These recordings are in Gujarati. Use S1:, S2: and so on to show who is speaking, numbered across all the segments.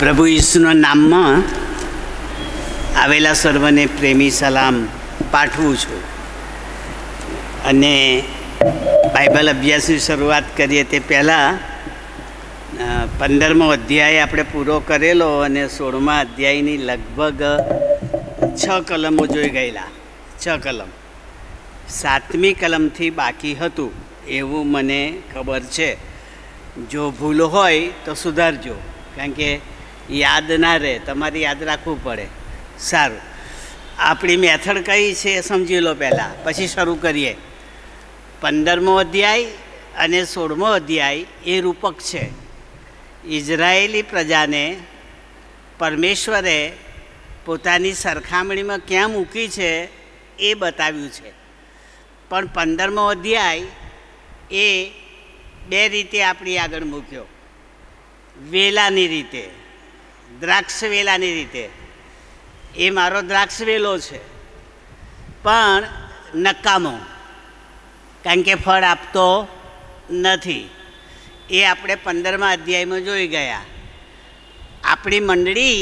S1: પ્રભુ ઈસુના નામમાં આવેલા સર્વને પ્રેમી સલામ પાઠવું છું અને બાઇબલ અભ્યાસની શરૂઆત કરીએ તે પહેલાં પંદરમો અધ્યાય આપણે પૂરો કરેલો અને સોળમા અધ્યાયની લગભગ છ કલમો જોઈ ગયેલા છ કલમ સાતમી કલમથી બાકી હતું એવું મને ખબર છે જો ભૂલ હોય તો સુધારજો કારણ કે યાદ ના રહે તમારી યાદ રાખવું પડે સારું આપણી મેથડ કઈ છે એ સમજી લો પહેલાં પછી શરૂ કરીએ પંદરમો અધ્યાય અને સોળમો અધ્યાય એ રૂપક છે ઇઝરાયેલી પ્રજાને પરમેશ્વરે પોતાની સરખામણીમાં ક્યાં મૂકી છે એ બતાવ્યું છે પણ પંદરમો અધ્યાય એ બે રીતે આપણી આગળ મૂક્યો વેલાની રીતે દ્રાક્ષ વેલાની રીતે એ મારો દ્રાક્ષ વેલો છે પણ નકામો કારણ કે ફળ આપતો નથી એ આપણે પંદરમા અધ્યાયમાં જોઈ ગયા આપણી મંડળી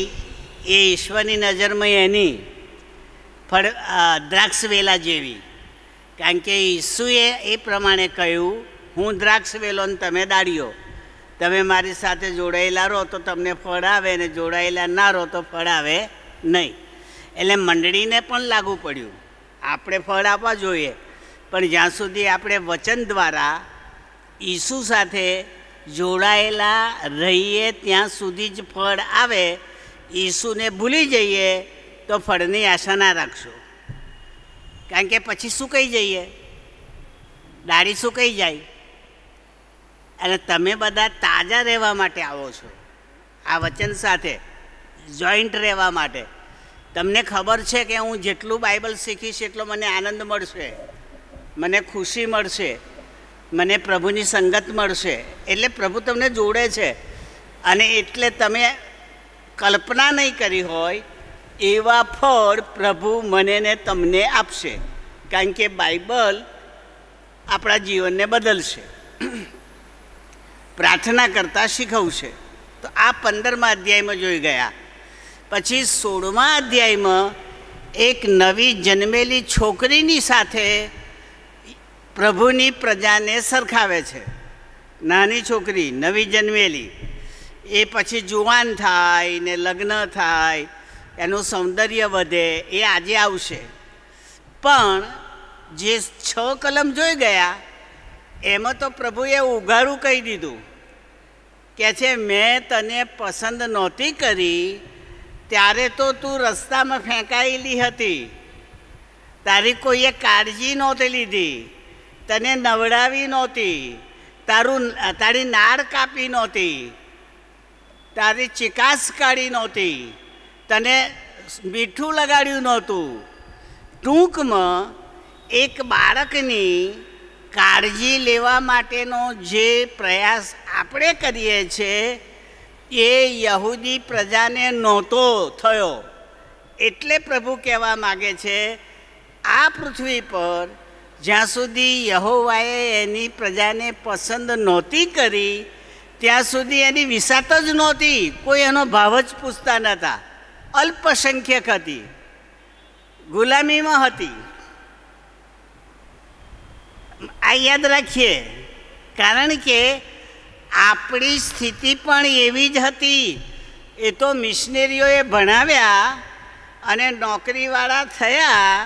S1: એ ઈશ્વરની નજરમાં એની ફળ દ્રાક્ષ વેલા જેવી કારણ કે ઈસુએ એ પ્રમાણે કહ્યું હું દ્રાક્ષવેલો ને તમે દાડીઓ તમે મારી સાથે જોડાયેલા રહો તો તમને ફળ આવે ને જોડાયેલા ના રહો તો ફળ આવે નહીં એટલે મંડળીને પણ લાગુ પડ્યું આપણે ફળ આપવા જોઈએ પણ જ્યાં સુધી આપણે વચન દ્વારા ઈસુ સાથે જોડાયેલા રહીએ ત્યાં સુધી જ ફળ આવે ઈસુને ભૂલી જઈએ તો ફળની આશા ના રાખશો કારણ કે પછી સુકાઈ જઈએ ડાળી સુકાઈ જાય અને તમે બધા તાજા રહેવા માટે આવો છો આ વચન સાથે જોઈન્ટ રહેવા માટે તમને ખબર છે કે હું જેટલું બાઇબલ શીખીશ એટલો મને આનંદ મળશે મને ખુશી મળશે મને પ્રભુની સંગત મળશે એટલે પ્રભુ તમને જોડે છે અને એટલે તમે કલ્પના નહીં કરી હોય એવા ફળ પ્રભુ મને ને તમને આપશે કારણ કે બાઇબલ આપણા જીવનને બદલશે પ્રાર્થના કરતાં શીખવશે તો આ પંદરમા અધ્યાયમાં જોઈ ગયા પછી સોળમા અધ્યાયમાં એક નવી જન્મેલી છોકરીની સાથે પ્રભુની પ્રજાને સરખાવે છે નાની છોકરી નવી જન્મેલી એ પછી જુવાન થાય ને લગ્ન થાય એનું સૌંદર્ય વધે એ આજે આવશે પણ જે છ કલમ જોઈ ગયા એમાં તો પ્રભુએ ઉઘાડું કહી દીધું કે છે મેં તને પસંદ નહોતી કરી ત્યારે તો તું રસ્તામાં ફેંકાયેલી હતી તારી કોઈએ કાળજી નહોતી લીધી તને નવડાવી નહોતી તારું તારી નાળ કાપી નહોતી તારી ચિકાસ કાઢી નહોતી તને મીઠું લગાડ્યું નહોતું ટૂંકમાં એક બાળકની કાળજી લેવા માટેનો જે પ્રયાસ આપણે કરીએ છીએ એ યહૂદી પ્રજાને નહોતો થયો એટલે પ્રભુ કહેવા માગે છે આ પૃથ્વી પર જ્યાં સુધી યહોવાએ એની પ્રજાને પસંદ નહોતી કરી ત્યાં સુધી એની વિસાત જ નહોતી કોઈ એનો ભાવ જ પૂછતા નહોતા અલ્પસંખ્યક હતી ગુલામીમાં હતી આ યાદ રાખીએ કારણ કે આપણી સ્થિતિ પણ એવી જ હતી એ તો મિશનરીઓએ ભણાવ્યા અને નોકરીવાળા થયા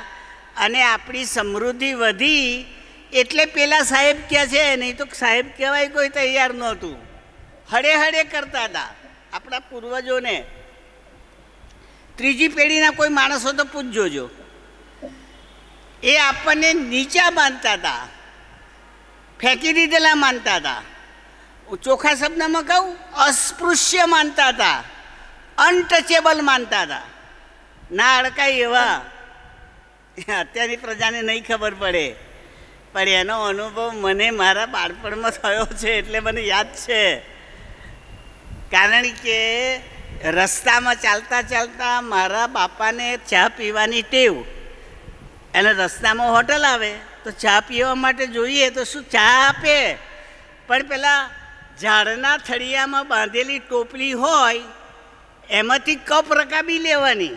S1: અને આપણી સમૃદ્ધિ વધી એટલે પેલા સાહેબ ક્યાં છે નહીં તો સાહેબ કહેવાય કોઈ તૈયાર નહોતું હળે હળે કરતા હતા આપણા પૂર્વજોને ત્રીજી પેઢીના કોઈ માણસો તો પૂછજો જો એ આપણને નીચા બાંધતા હતા ફેંકી દીધેલા માનતા હતા ચોખ્ખા શબ્દમાં કહું અસ્પૃશ્ય માનતા હતા અનટચેબલ માનતા હતા ના અડકાય એવા અત્યારની પ્રજાને નહીં ખબર પડે પણ એનો અનુભવ મને મારા બાળપણમાં થયો છે એટલે મને યાદ છે કારણ કે રસ્તામાં ચાલતા ચાલતા મારા બાપાને ચા પીવાની ટેવ અને રસ્તામાં હોટલ આવે તો ચા પીવા માટે જોઈએ તો શું ચા આપે પણ પેલા ઝાડના થળિયામાં બાંધેલી ટોપલી હોય એમાંથી કપ રકાબી લેવાની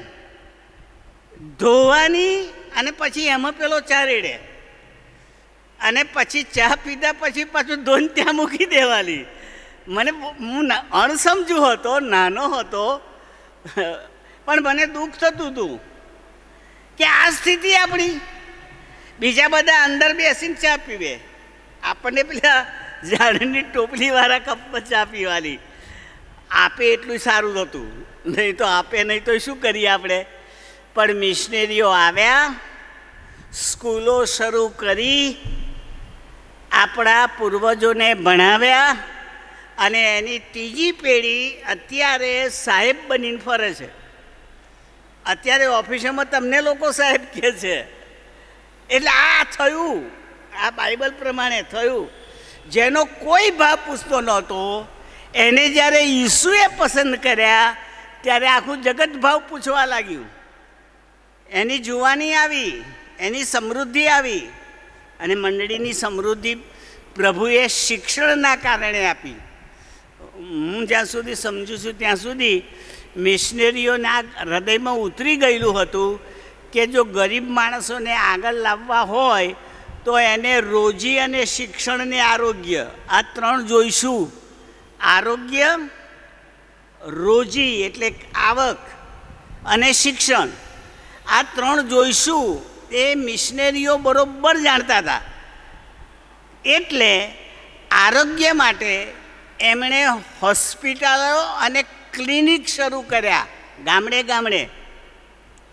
S1: ધોવાની અને પછી એમાં પેલો ચા રેડે અને પછી ચા પીધા પછી પાછું ધોન ત્યાં મૂકી દેવાની મને હું અણસમજુ હતો નાનો હતો પણ મને દુઃખ થતું હતું કે આ સ્થિતિ આપણી બીજા બધા અંદર બેસીને ચા પીવે આપણને પેલા ઝાડની ટોપલીવાળા કપમાં ચા પીવાની આપે એટલું સારું હતું નહીં તો આપે નહીં તો શું કરીએ આપણે પણ મિશનરીઓ આવ્યા સ્કૂલો શરૂ કરી આપણા પૂર્વજોને ભણાવ્યા અને એની ત્રીજી પેઢી અત્યારે સાહેબ બનીને ફરે છે અત્યારે ઓફિસોમાં તમને લોકો સાહેબ કહે છે એટલે આ થયું આ બાઇબલ પ્રમાણે થયું જેનો કોઈ ભાવ પૂછતો નહોતો એને જ્યારે ઈસુએ પસંદ કર્યા ત્યારે આખું જગત ભાવ પૂછવા લાગ્યું એની જુવાની આવી એની સમૃદ્ધિ આવી અને મંડળીની સમૃદ્ધિ પ્રભુએ શિક્ષણના કારણે આપી હું જ્યાં સુધી સમજું છું ત્યાં સુધી મિશનરીઓના હૃદયમાં ઉતરી ગયેલું હતું કે જો ગરીબ માણસોને આગળ લાવવા હોય તો એને રોજી અને શિક્ષણને આરોગ્ય આ ત્રણ જોઈશું આરોગ્ય રોજી એટલે આવક અને શિક્ષણ આ ત્રણ જોઈશું એ મિશનરીઓ બરાબર જાણતા હતા એટલે આરોગ્ય માટે એમણે હોસ્પિટલો અને ક્લિનિક શરૂ કર્યા ગામડે ગામડે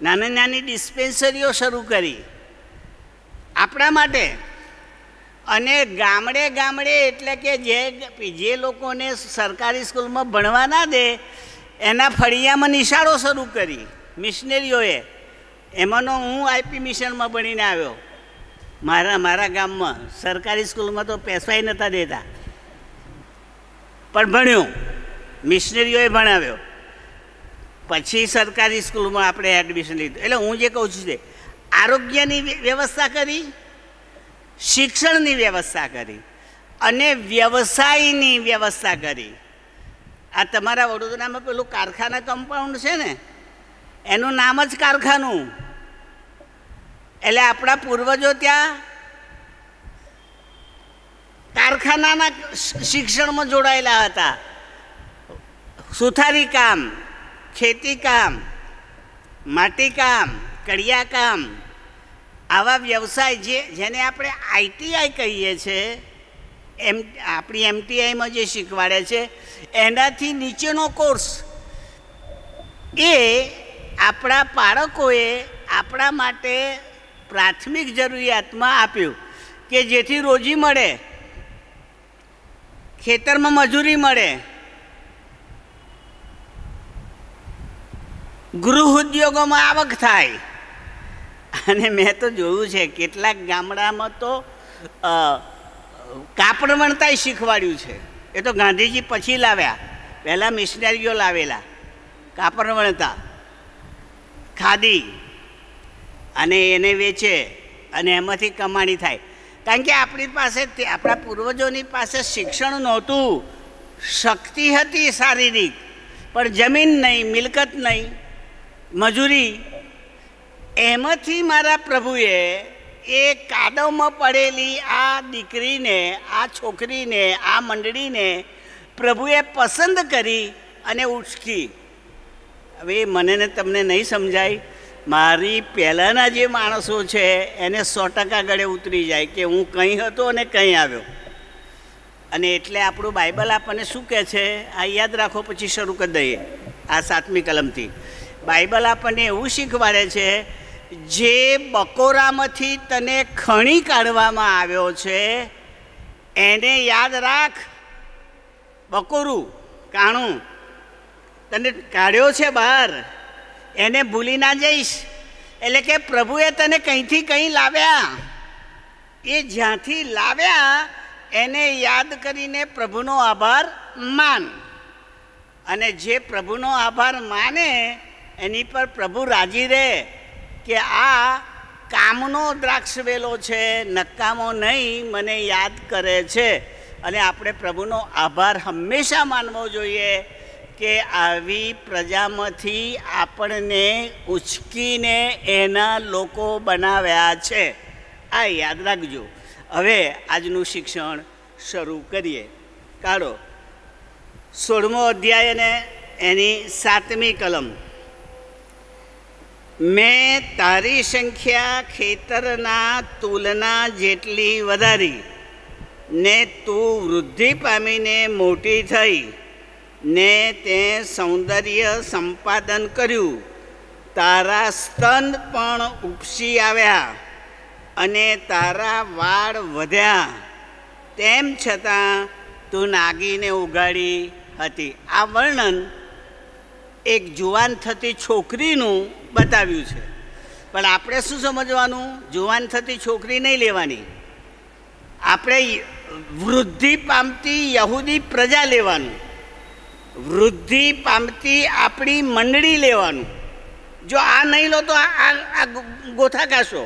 S1: નાની નાની ડિસ્પેન્સરીઓ શરૂ કરી આપણા માટે અને ગામડે ગામડે એટલે કે જે જે લોકોને સરકારી સ્કૂલમાં ભણવા ના દે એના ફળિયામાં નિશાળો શરૂ કરી મિશનરીઓએ એમાંનો હું આઈપી મિશનમાં ભણીને આવ્યો મારા મારા ગામમાં સરકારી સ્કૂલમાં તો પેસવાય નહોતા દેતા પણ ભણ્યું મિશનરીઓએ ભણાવ્યો પછી સરકારી સ્કૂલમાં આપણે એડમિશન લીધું એટલે હું જે કહું છું તે આરોગ્યની વ્યવસ્થા કરી શિક્ષણની વ્યવસ્થા કરી અને વ્યવસાયની વ્યવસ્થા કરી આ તમારા વડોદરામાં પેલું કારખાના કમ્પાઉન્ડ છે ને એનું નામ જ કારખાનું એટલે આપણા પૂર્વજો ત્યાં કારખાનાના શિક્ષણમાં જોડાયેલા હતા સુથારી કામ ખેતીકામ માટીકામ કડિયાકામ આવા વ્યવસાય જે જેને આપણે આઈટીઆઈ કહીએ છીએ એમ આપણી એમટીઆઈમાં જે શીખવાડે છે એનાથી નીચેનો કોર્સ એ આપણા બાળકોએ આપણા માટે પ્રાથમિક જરૂરિયાતમાં આપ્યું કે જેથી રોજી મળે ખેતરમાં મજૂરી મળે ગૃહ ઉદ્યોગોમાં આવક થાય અને મેં તો જોયું છે કેટલાક ગામડામાં તો કાપડ વણતાય શીખવાડ્યું છે એ તો ગાંધીજી પછી લાવ્યા પહેલાં મિશનરીઓ લાવેલા કાપડ વણતા ખાદી અને એને વેચે અને એમાંથી કમાણી થાય કારણ કે આપણી પાસે આપણા પૂર્વજોની પાસે શિક્ષણ નહોતું શક્તિ હતી શારીરિક પણ જમીન નહીં મિલકત નહીં મજૂરી એમાંથી મારા પ્રભુએ એ કાદવમાં પડેલી આ દીકરીને આ છોકરીને આ મંડળીને પ્રભુએ પસંદ કરી અને ઉચકી હવે મને ને તમને નહીં સમજાય મારી પહેલાંના જે માણસો છે એને સો ટકા ગળે ઉતરી જાય કે હું કંઈ હતો અને કંઈ આવ્યો અને એટલે આપણું બાઇબલ આપણને શું કહે છે આ યાદ રાખો પછી શરૂ કરી દઈએ આ સાતમી કલમથી બાઇબલ આપણને એવું શીખવાડે છે જે બકોરામાંથી તને ખણી કાઢવામાં આવ્યો છે એને યાદ રાખ બકોરું કાણું તને કાઢ્યો છે બહાર એને ભૂલી ના જઈશ એટલે કે પ્રભુએ તને કંઈથી કંઈ લાવ્યા એ જ્યાંથી લાવ્યા એને યાદ કરીને પ્રભુનો આભાર માન અને જે પ્રભુનો આભાર માને એની પર પ્રભુ રાજી રહે કે આ કામનો દ્રાક્ષ વેલો છે નકામો નહીં મને યાદ કરે છે અને આપણે પ્રભુનો આભાર હંમેશા માનવો જોઈએ કે આવી પ્રજામાંથી આપણને ઉચકીને એના લોકો બનાવ્યા છે આ યાદ રાખજો હવે આજનું શિક્ષણ શરૂ કરીએ કાઢો સોળમો અધ્યાય અને એની સાતમી કલમ મેં તારી સંખ્યા ખેતરના તુલના જેટલી વધારી ને તું વૃદ્ધિ પામીને મોટી થઈ ને તે સૌંદર્ય સંપાદન કર્યું તારા સ્તન પણ ઉપસી આવ્યા અને તારા વાળ વધ્યા તેમ છતાં તું નાગીને ઉગાડી હતી આ વર્ણન એક જુવાન થતી છોકરીનું બતાવ્યું છે પણ આપણે શું સમજવાનું જુવાન થતી છોકરી નહીં લેવાની આપણે વૃદ્ધિ પામતી યહૂદી પ્રજા લેવાનું વૃદ્ધિ પામતી આપણી મંડળી લેવાનું જો આ નહીં લો તો આ આ ગોથા કાશો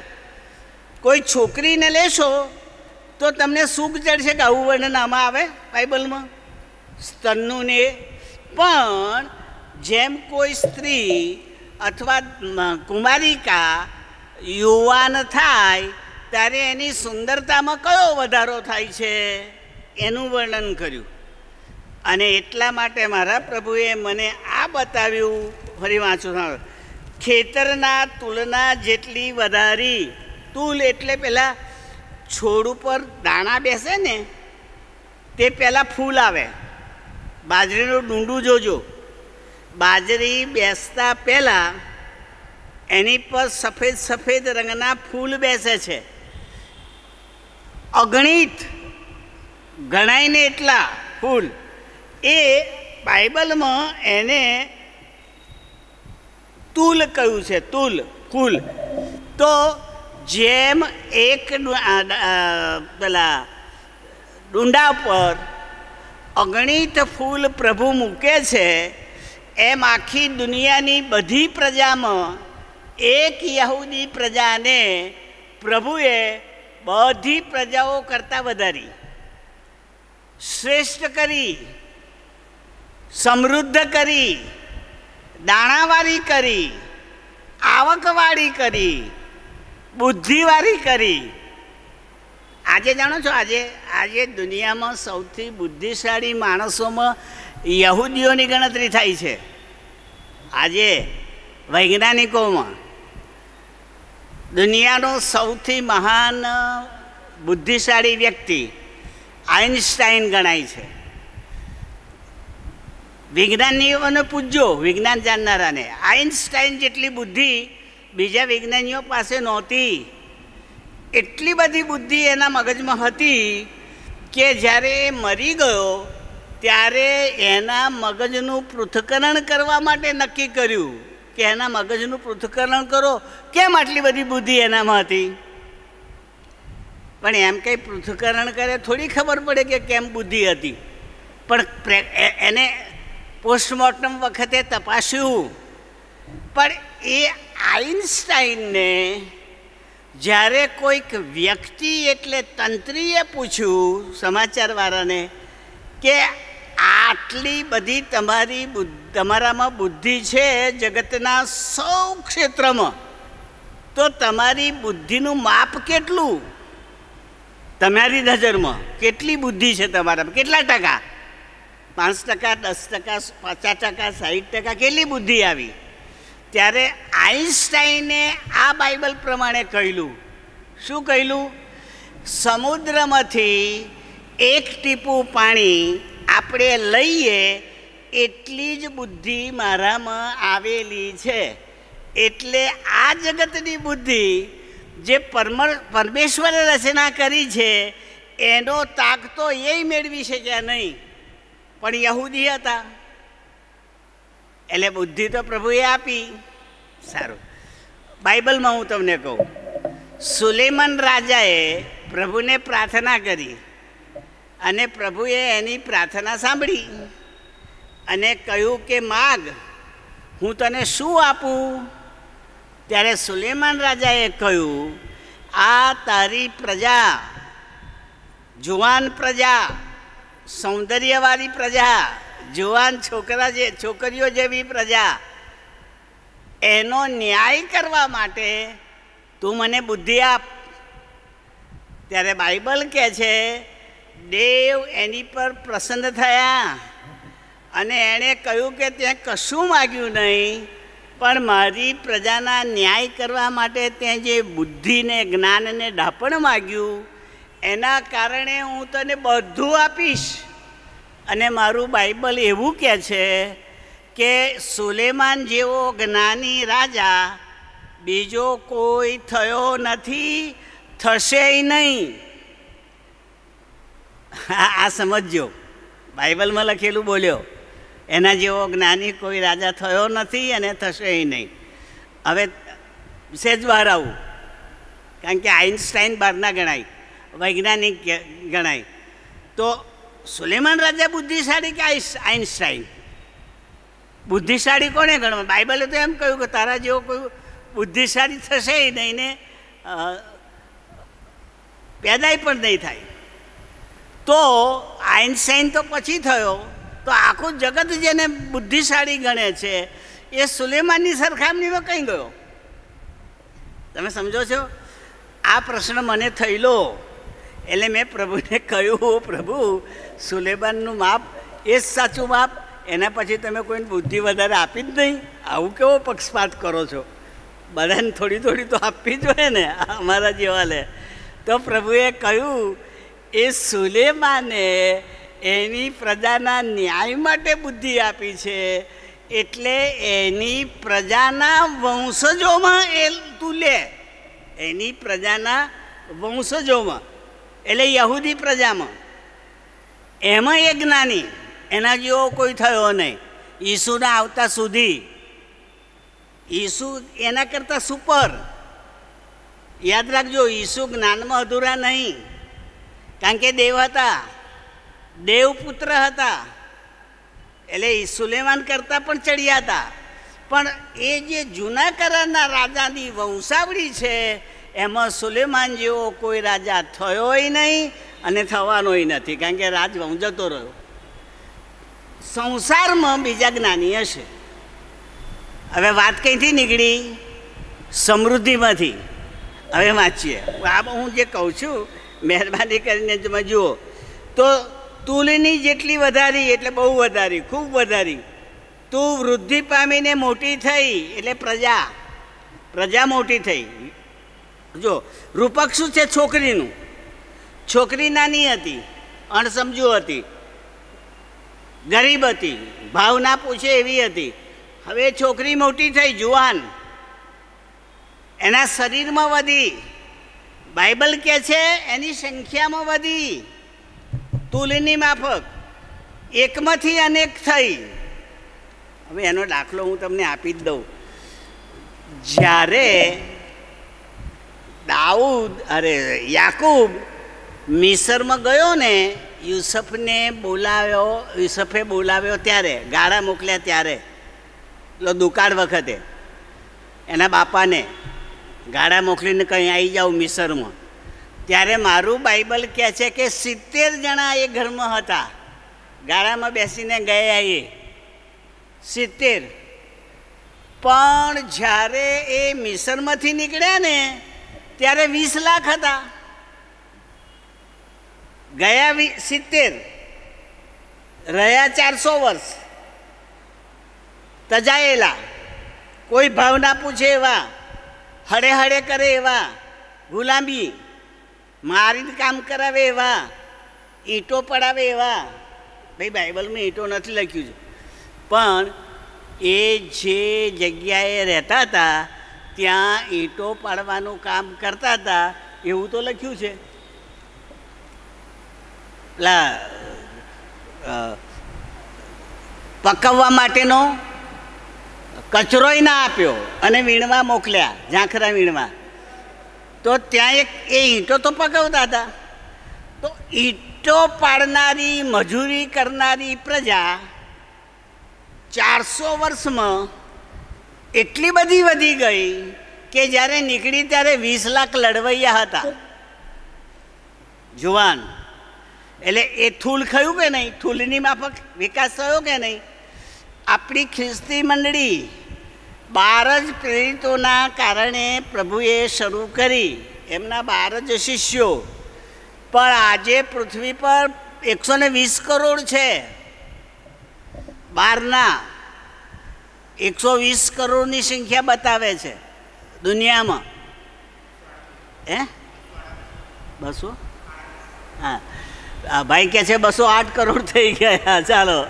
S1: કોઈ છોકરીને લેશો તો તમને સુખ જડશે કે આવું વર્ણન આમાં આવે બાઇબલમાં સ્તનનું ને પણ જેમ કોઈ સ્ત્રી અથવા કુમારિકા યુવાન થાય ત્યારે એની સુંદરતામાં કયો વધારો થાય છે એનું વર્ણન કર્યું અને એટલા માટે મારા પ્રભુએ મને આ બતાવ્યું ફરી વાંચું ખેતરના તુલના જેટલી વધારી તુલ એટલે પહેલાં છોડ ઉપર દાણા બેસે ને તે પહેલાં ફૂલ આવે બાજરીનું ડુંડું જોજો બાજરી બેસતા પહેલાં એની પર સફેદ સફેદ રંગના ફૂલ બેસે છે અગણિત ગણાયને એટલા ફૂલ એ બાઇબલમાં એને તુલ કહ્યું છે તુલ ફૂલ તો જેમ એક પેલા ડુંડા પર અગણિત ફૂલ પ્રભુ મૂકે છે એમ આખી દુનિયાની બધી પ્રજામાં એક યહૂદી પ્રજાને પ્રભુએ બધી પ્રજાઓ કરતાં વધારી શ્રેષ્ઠ કરી સમૃદ્ધ કરી દાણાવાળી કરી આવકવાળી કરી બુદ્ધિવાળી કરી આજે જાણો છો આજે આજે દુનિયામાં સૌથી બુદ્ધિશાળી માણસોમાં યહૂદીઓની ગણતરી થાય છે આજે વૈજ્ઞાનિકોમાં દુનિયાનો સૌથી મહાન બુદ્ધિશાળી વ્યક્તિ આઇન્સ્ટાઈન ગણાય છે વિજ્ઞાનીઓને પૂજ્યો વિજ્ઞાન જાણનારાને આઇન્સ્ટાઈન જેટલી બુદ્ધિ બીજા વિજ્ઞાનીઓ પાસે નહોતી એટલી બધી બુદ્ધિ એના મગજમાં હતી કે જ્યારે મરી ગયો ત્યારે એના મગજનું પૃથ્થકરણ કરવા માટે નક્કી કર્યું કે એના મગજનું પૃથ્થકરણ કરો કેમ આટલી બધી બુદ્ધિ એનામાં હતી પણ એમ કંઈ પૃથ્થકરણ કરે થોડી ખબર પડે કે કેમ બુદ્ધિ હતી પણ એને પોસ્ટમોર્ટમ વખતે તપાસ્યું પણ એ આઈન્સ્ટાઈનને જ્યારે કોઈક વ્યક્તિ એટલે તંત્રીએ પૂછ્યું સમાચારવાળાને કે આટલી બધી તમારી તમારામાં બુદ્ધિ છે જગતના સૌ ક્ષેત્રમાં તો તમારી બુદ્ધિનું માપ કેટલું તમારી નજરમાં કેટલી બુદ્ધિ છે તમારામાં કેટલા ટકા પાંચ ટકા દસ ટકા પચાસ ટકા સાઠ ટકા કેટલી બુદ્ધિ આવી ત્યારે આઈન્સ્ટાઈને આ બાઇબલ પ્રમાણે કહેલું શું કહેલું સમુદ્રમાંથી એક ટીપું પાણી આપણે લઈએ એટલી જ બુદ્ધિ મારામાં આવેલી છે એટલે આ જગતની બુદ્ધિ જે પરમર પરમેશ્વરે રચના કરી છે એનો તાક તો એ મેળવી શક્યા નહીં પણ યહૂદી હતા એટલે બુદ્ધિ તો પ્રભુએ આપી સારું બાઇબલમાં હું તમને કહું સુલેમન રાજાએ પ્રભુને પ્રાર્થના કરી અને પ્રભુએ એની પ્રાર્થના સાંભળી અને કહ્યું કે માગ હું તને શું આપું ત્યારે સુલેમાન રાજાએ કહ્યું આ તારી પ્રજા જુવાન પ્રજા સૌંદર્યવાળી પ્રજા જુવાન છોકરા જે છોકરીઓ જેવી પ્રજા એનો ન્યાય કરવા માટે તું મને બુદ્ધિ આપ ત્યારે બાઇબલ કહે છે દેવ એની પર પ્રસન્ન થયા અને એણે કહ્યું કે તે કશું માગ્યું નહીં પણ મારી પ્રજાના ન્યાય કરવા માટે તે જે બુદ્ધિને જ્ઞાનને ડાપણ માગ્યું એના કારણે હું તને બધું આપીશ અને મારું બાઇબલ એવું કહે છે કે સુલેમાન જેવો જ્ઞાની રાજા બીજો કોઈ થયો નથી થશે નહીં આ સમજજો બાઇબલમાં લખેલું બોલ્યો એના જેવો જ્ઞાની કોઈ રાજા થયો નથી અને થશે નહીં હવે સેજ બહાર આવું કારણ કે આઇન્સ્ટાઈન બહારના ગણાય વૈજ્ઞાનિક ગણાય તો સુલેમાન રાજા બુદ્ધિશાળી કે આઇન્સ્ટાઈન બુદ્ધિશાળી કોને ગણવા બાઇબલે તો એમ કહ્યું કે તારા જેવો કોઈ બુદ્ધિશાળી થશે નહીં ને પેદાય પણ નહીં થાય તો આઇન્સ્ટાઈન તો પછી થયો તો આખું જગત જેને બુદ્ધિશાળી ગણે છે એ સુલેમાનની સરખામણીમાં કંઈ ગયો તમે સમજો છો આ પ્રશ્ન મને થયેલો એટલે મેં પ્રભુને કહ્યું પ્રભુ સુલેમાનનું માપ એ જ સાચું માપ એના પછી તમે કોઈને બુદ્ધિ વધારે આપી જ નહીં આવું કેવો પક્ષપાત કરો છો બધાને થોડી થોડી તો આપવી જોઈએ ને અમારા જેવાને તો પ્રભુએ કહ્યું એ સુલેમાને એની પ્રજાના ન્યાય માટે બુદ્ધિ આપી છે એટલે એની પ્રજાના વંશજોમાં એ તું લે એની પ્રજાના વંશજોમાં એટલે યહૂદી પ્રજામાં એમાં એ જ્ઞાની એના જેવો કોઈ થયો નહીં ઈસુના આવતા સુધી ઈસુ એના કરતાં સુપર યાદ રાખજો ઈસુ જ્ઞાનમાં અધૂરા નહીં કારણ કે દેવ હતા દેવપુત્ર હતા એટલે સુલેમાન કરતાં પણ ચડ્યા હતા પણ એ જે જૂના કરારના રાજાની વંશાવળી છે એમાં સુલેમાન જેવો કોઈ રાજા થયોય નહીં અને થવાનોય નથી કારણ કે રાજવંશ જતો રહ્યો સંસારમાં બીજા જ્ઞાની હશે હવે વાત કંઈથી નીકળી સમૃદ્ધિમાંથી હવે વાંચીએ આ હું જે કહું છું મહેરબાની કરીને તમે જુઓ તો તુલની જેટલી વધારી એટલે બહુ વધારી ખૂબ વધારી તું વૃદ્ધિ પામીને મોટી થઈ એટલે પ્રજા પ્રજા મોટી થઈ જો રૂપક શું છે છોકરીનું છોકરી નાની હતી અણસમજુ હતી ગરીબ હતી ભાવના પૂછે એવી હતી હવે છોકરી મોટી થઈ જુવાન એના શરીરમાં વધી બાઇબલ કહે છે એની સંખ્યામાં વધી તુલની માફક એકમાંથી અનેક થઈ હવે એનો દાખલો હું તમને આપી જ દઉં જ્યારે દાઉદ અરે યાકુબ મિસરમાં ગયો ને યુસફને બોલાવ્યો યુસફે બોલાવ્યો ત્યારે ગાળા મોકલ્યા ત્યારે એટલે દુકાળ વખતે એના બાપાને ગાડા મોકલીને કંઈ આવી જાઉં મિસરમાં ત્યારે મારું બાઇબલ કહે છે કે સિત્તેર જણા એ ઘરમાં હતા ગાડામાં બેસીને ગયા એ સિત્તેર પણ જ્યારે એ મિસરમાંથી નીકળ્યા ને ત્યારે વીસ લાખ હતા ગયા વી સિત્તેર રહ્યા ચારસો વર્ષ તજાયેલા કોઈ ભાવના પૂછે એવા હડે હડે કરે એવા ગુલાબી મારીને કામ કરાવે એવા ઈંટો પડાવે એવા ભાઈ બાઇબલમાં ઈંટો નથી લખ્યું છે પણ એ જે જગ્યાએ રહેતા હતા ત્યાં ઈંટો પાડવાનું કામ કરતા હતા એવું તો લખ્યું છે પેલા પકવવા માટેનો કચરોય ના આપ્યો અને વીણવા મોકલ્યા ઝાંખરા વીણવા તો ત્યાં એક એ ઈંટો તો પકવતા હતા તો ઈંટો પાડનારી મજૂરી કરનારી પ્રજા ચારસો વર્ષમાં એટલી બધી વધી ગઈ કે જ્યારે નીકળી ત્યારે વીસ લાખ લડવૈયા હતા જુવાન એટલે એ થૂલ ખયું કે નહીં થૂલની માફક વિકાસ થયો કે નહીં આપણી ખ્રિસ્તી મંડળી બાર જ પ્રેરિતોના કારણે પ્રભુએ શરૂ કરી એમના બાર જ શિષ્યો પણ આજે પૃથ્વી પર એકસો ને વીસ કરોડ છે બારના એકસો વીસ કરોડની સંખ્યા બતાવે છે દુનિયામાં હે બસો હા ભાઈ કહે છે બસો આઠ કરોડ થઈ ગયા ચાલો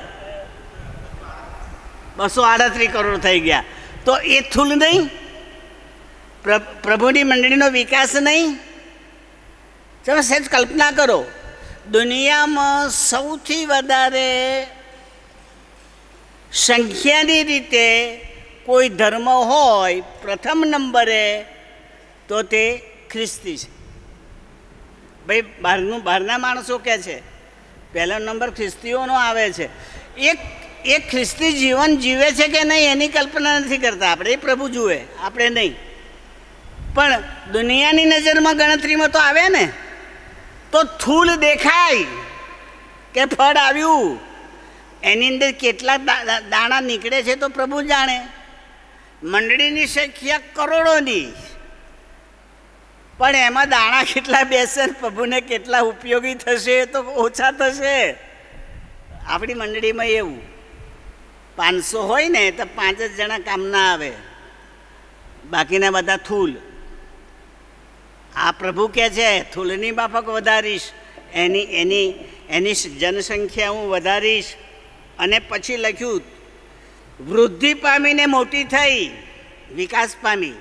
S1: બસો આડત્રીસ કરોડ થઈ ગયા તો એ થૂલ નહીં પ્રભુની મંડળીનો વિકાસ નહીં તમે સહેજ કલ્પના કરો દુનિયામાં સૌથી વધારે સંખ્યાની રીતે કોઈ ધર્મ હોય પ્રથમ નંબરે તો તે ખ્રિસ્તી છે ભાઈ બહારનું બહારના માણસો કહે છે પહેલો નંબર ખ્રિસ્તીઓનો આવે છે એક એ ખ્રિસ્તી જીવન જીવે છે કે નહીં એની કલ્પના નથી કરતા આપણે એ પ્રભુ જુએ આપણે નહીં પણ દુનિયાની નજરમાં ગણતરીમાં તો આવે ને તો થૂલ દેખાય કે ફળ આવ્યું એની અંદર કેટલા દાણા નીકળે છે તો પ્રભુ જાણે મંડળીની સંખ્યા કરોડોની પણ એમાં દાણા કેટલા બેસે પ્રભુને કેટલા ઉપયોગી થશે તો ઓછા થશે આપણી મંડળીમાં એવું પાંચસો હોય ને તો પાંચ જ જણા કામના આવે બાકીના બધા થૂલ આ પ્રભુ કે છે થૂલની માફક વધારીશ એની એની એની જનસંખ્યા હું વધારીશ અને પછી લખ્યું વૃદ્ધિ પામીને મોટી થઈ વિકાસ પામી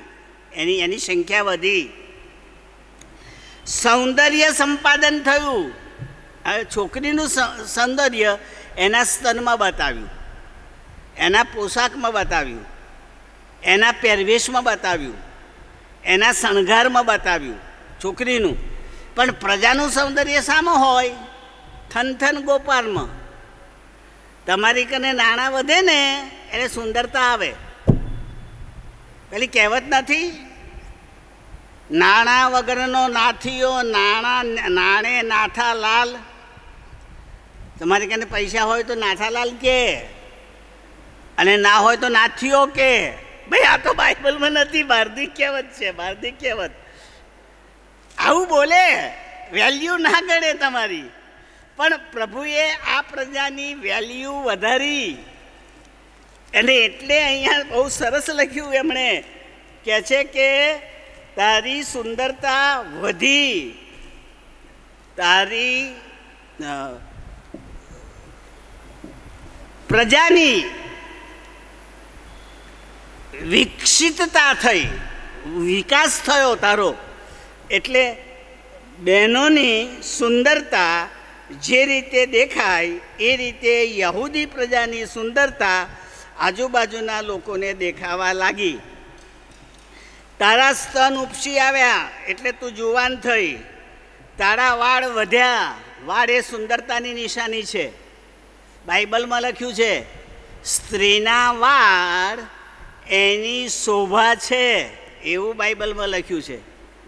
S1: એની એની સંખ્યા વધી સૌંદર્ય સંપાદન થયું છોકરીનું સૌંદર્ય એના સ્તનમાં બતાવ્યું એના પોશાકમાં બતાવ્યું એના પહેરવેશમાં બતાવ્યું એના શણગારમાં બતાવ્યું છોકરીનું પણ પ્રજાનું સૌંદર્ય સામો હોય થનથન ગોપાલમાં તમારી કને નાણાં વધે ને એને સુંદરતા આવે પેલી કહેવત નથી નાણાં વગરનો નાથીઓ નાણાં નાણે નાથા લાલ તમારી કને પૈસા હોય તો નાથા લાલ કે અને ના હોય તો નાથીઓ કે ભાઈ આ તો બાઇબલમાં નથી ભારતી કહેવત છે ભારતી કહેવત આવું બોલે વેલ્યુ ના ગણે તમારી પણ પ્રભુએ આ પ્રજાની વેલ્યુ વધારી અને એટલે અહીંયા બહુ સરસ લખ્યું એમણે કહે છે કે તારી સુંદરતા વધી તારી પ્રજાની વિકસિતતા થઈ વિકાસ થયો તારો એટલે બહેનોની સુંદરતા જે રીતે દેખાય એ રીતે યહૂદી પ્રજાની સુંદરતા આજુબાજુના લોકોને દેખાવા લાગી તારા સ્તન ઉપસી આવ્યા એટલે તું જુવાન થઈ તારા વાળ વધ્યા વાળ એ સુંદરતાની નિશાની છે બાઇબલમાં લખ્યું છે સ્ત્રીના વાળ એની શોભા છે એવું બાઇબલમાં લખ્યું છે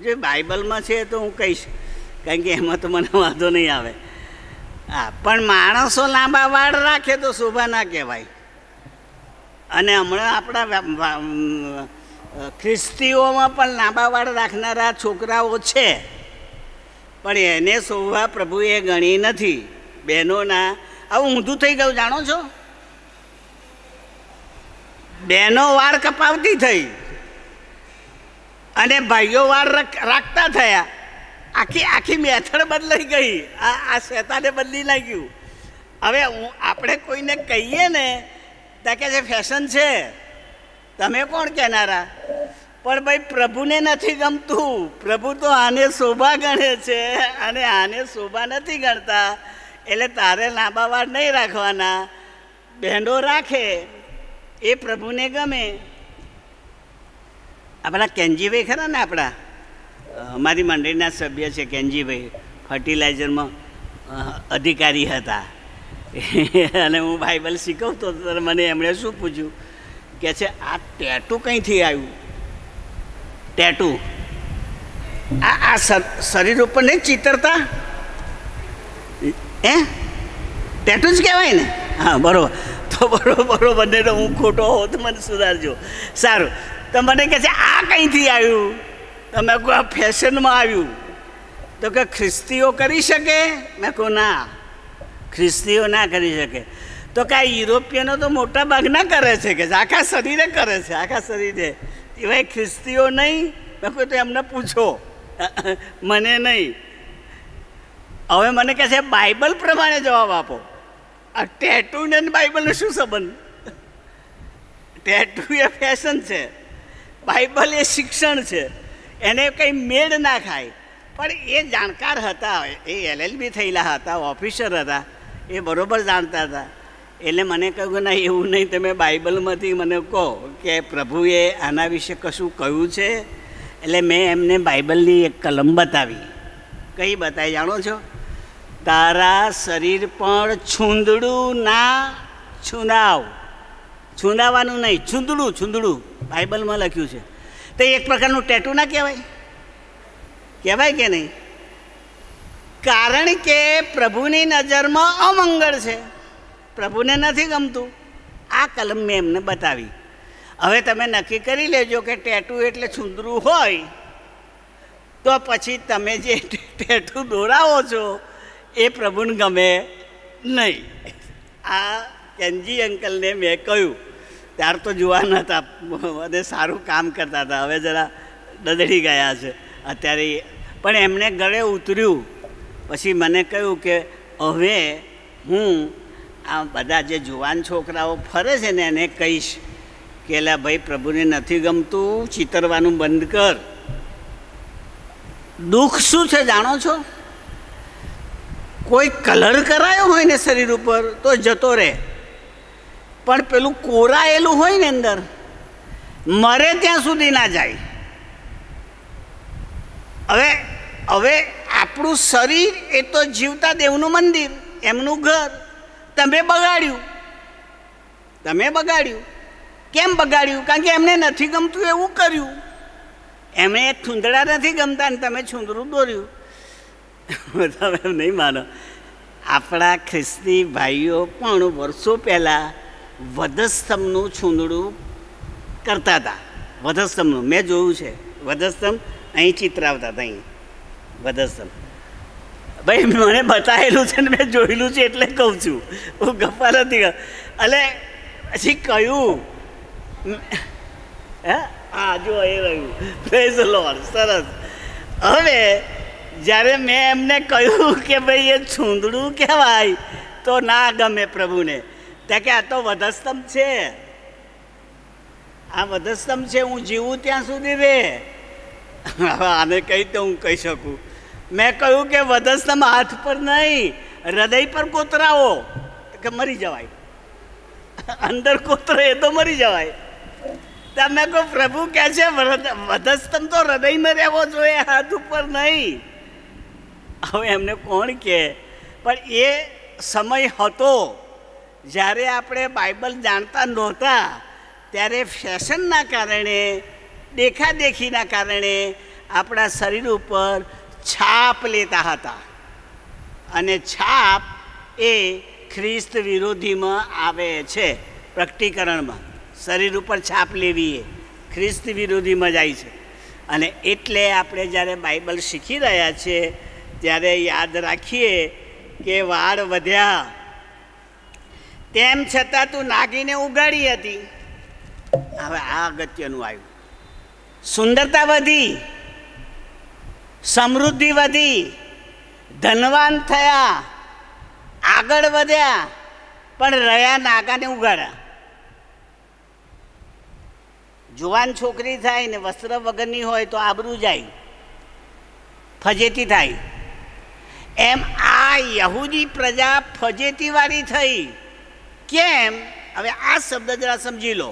S1: જે બાઇબલમાં છે તો હું કહીશ કારણ કે એમાં તો મને વાંધો નહીં આવે હા પણ માણસો લાંબા વાળ રાખે તો શોભા ના કહેવાય અને હમણાં આપણા ખ્રિસ્તીઓમાં પણ લાંબા વાળ રાખનારા છોકરાઓ છે પણ એને શોભા પ્રભુએ ગણી નથી બહેનોના આવું ઊંધું થઈ ગયું જાણો છો બહેનો વાળ કપાવતી થઈ અને ભાઈઓ વાળ રાખતા થયા આખી આખી મેથડ બદલાઈ ગઈ આ આ શ્વેતાને બદલી નાખ્યું હવે હું આપણે કોઈને કહીએ ને તો કે છે ફેશન છે તમે કોણ કહેનારા પણ ભાઈ પ્રભુને નથી ગમતું પ્રભુ તો આને શોભા ગણે છે અને આને શોભા નથી ગણતા એટલે તારે લાંબા વાળ નહીં રાખવાના બહેનો રાખે એ પ્રભુને ગમે આપણા કેન્જીભાઈ ખરા ને આપણા અમારી મંડળીના સભ્ય છે કેન્જીભાઈ ફર્ટિલાઇઝરમાં અધિકારી હતા અને હું બાઇબલ શીખવતો હતો મને એમણે શું પૂછ્યું કે છે આ ટેટુ કંઈથી આવ્યું ટેટુ આ આ શરીર ઉપર નહીં ચિતરતા એ ટેટુ જ કહેવાય ને હા બરોબર ખબરો બરો તો હું ખોટો હો તો મને સુધારજો સારું તો મને કહે છે આ કંઈથી આવ્યું તો મેં કહું આ ફેશનમાં આવ્યું તો કે ખ્રિસ્તીઓ કરી શકે મેં કહું ના ખ્રિસ્તીઓ ના કરી શકે તો કે આ યુરોપિયનો તો મોટા ભાગના કરે છે કે આખા શરીરે કરે છે આખા શરીરે એવા ખ્રિસ્તીઓ નહીં મેં કહું તો એમને પૂછો મને નહીં હવે મને કહે છે બાઇબલ પ્રમાણે જવાબ આપો આ ટેટુ ને બાઇબલનો શું સંબંધ ટેટુ એ ફેશન છે બાઇબલ એ શિક્ષણ છે એને કંઈ મેળ ના ખાય પણ એ જાણકાર હતા એ એલએલબી થયેલા હતા ઓફિસર હતા એ બરાબર જાણતા હતા એટલે મને કહ્યું કે ના એવું નહીં તમે બાઇબલમાંથી મને કહો કે પ્રભુએ આના વિશે કશું કહ્યું છે એટલે મેં એમને બાઇબલની એક કલમ બતાવી કઈ બતાવી જાણો છો તારા શરીર પણ છૂંદડું ના છુંદાવ છુંદાવાનું નહીં છૂંદડું છૂંદડું બાઇબલમાં લખ્યું છે તો એક પ્રકારનું ટેટુ ના કહેવાય કહેવાય કે નહીં કારણ કે પ્રભુની નજરમાં અમંગળ છે પ્રભુને નથી ગમતું આ કલમ મેં એમને બતાવી હવે તમે નક્કી કરી લેજો કે ટેટુ એટલે છુંદરું હોય તો પછી તમે જે ટેટુ દોરાવો છો એ પ્રભુને ગમે નહીં આ કેન્જી અંકલને મેં કહ્યું ત્યાર તો જુવાન હતા અને સારું કામ કરતા હતા હવે જરા દદડી ગયા છે અત્યારે પણ એમણે ગળે ઉતર્યું પછી મને કહ્યું કે હવે હું આ બધા જે જુવાન છોકરાઓ ફરે છે ને એને કહીશ કે એલા ભાઈ પ્રભુને નથી ગમતું ચિતરવાનું બંધ કર દુઃખ શું છે જાણો છો કોઈ કલર કરાયો હોય ને શરીર ઉપર તો જતો રહે પણ પેલું કોરાયેલું હોય ને અંદર મરે ત્યાં સુધી ના જાય હવે હવે આપણું શરીર એ તો જીવતા દેવનું મંદિર એમનું ઘર તમે બગાડ્યું તમે બગાડ્યું કેમ બગાડ્યું કારણ કે એમને નથી ગમતું એવું કર્યું એમણે થુંદડા નથી ગમતા અને તમે છુંદરું દોર્યું તમે એમ નહીં માનો આપણા ખ્રિસ્તી ભાઈઓ પણ વર્ષો પહેલાં વધસ્તંભનું છૂંદડું કરતા હતા વધસ્તંભનું મેં જોયું છે વધસ્તંભ અહીં ચિતરાવતા હતા અહીં વધસ્તંભ ભાઈ મને બતાવેલું છે ને મેં જોયેલું છે એટલે કહું છું હું ગપ્પા નથી એટલે પછી કયું હા જો એ રહ્યું સરસ હવે જ્યારે મેં એમને કહ્યું કે ભાઈ એ છૂંદડું કહેવાય તો ના ગમે પ્રભુને ત્યાં કે આ તો વધસ્તંભ છે આ વધસ્તંભ છે હું જીવું ત્યાં સુધી રે આને કઈ તો હું કહી શકું મેં કહ્યું કે વધસ્તંભ હાથ પર નહીં હૃદય પર કોતરાવો કે મરી જવાય અંદર કોતરો એ તો મરી જવાય ત્યાં મેં કહો પ્રભુ કહે છે વધસ્તંભ તો હૃદયમાં રહેવો જોઈએ હાથ ઉપર નહીં હવે એમને કોણ કહે પણ એ સમય હતો જ્યારે આપણે બાઇબલ જાણતા નહોતા ત્યારે ફેશનના કારણે દેખાદેખીના કારણે આપણા શરીર ઉપર છાપ લેતા હતા અને છાપ એ ખ્રિસ્ત વિરોધીમાં આવે છે પ્રકટીકરણમાં શરીર ઉપર છાપ લેવી એ ખ્રિસ્ત વિરોધીમાં જાય છે અને એટલે આપણે જ્યારે બાઇબલ શીખી રહ્યા છીએ ત્યારે યાદ રાખીએ કે વાળ વધ્યા તેમ છતાં તું નાગીને ઉગાડી હતી હવે આ અગત્યનું આવ્યું સુંદરતા વધી સમૃદ્ધિ વધી ધનવાન થયા આગળ વધ્યા પણ રહ્યા નાગાને ઉગાડ્યા જુવાન છોકરી થાય ને વસ્ત્ર વગરની હોય તો આબરું જાય ફજેતી થાય એમ આ યહૂદી પ્રજા ફજેતીવાળી થઈ કેમ હવે આ શબ્દ જરા સમજી લો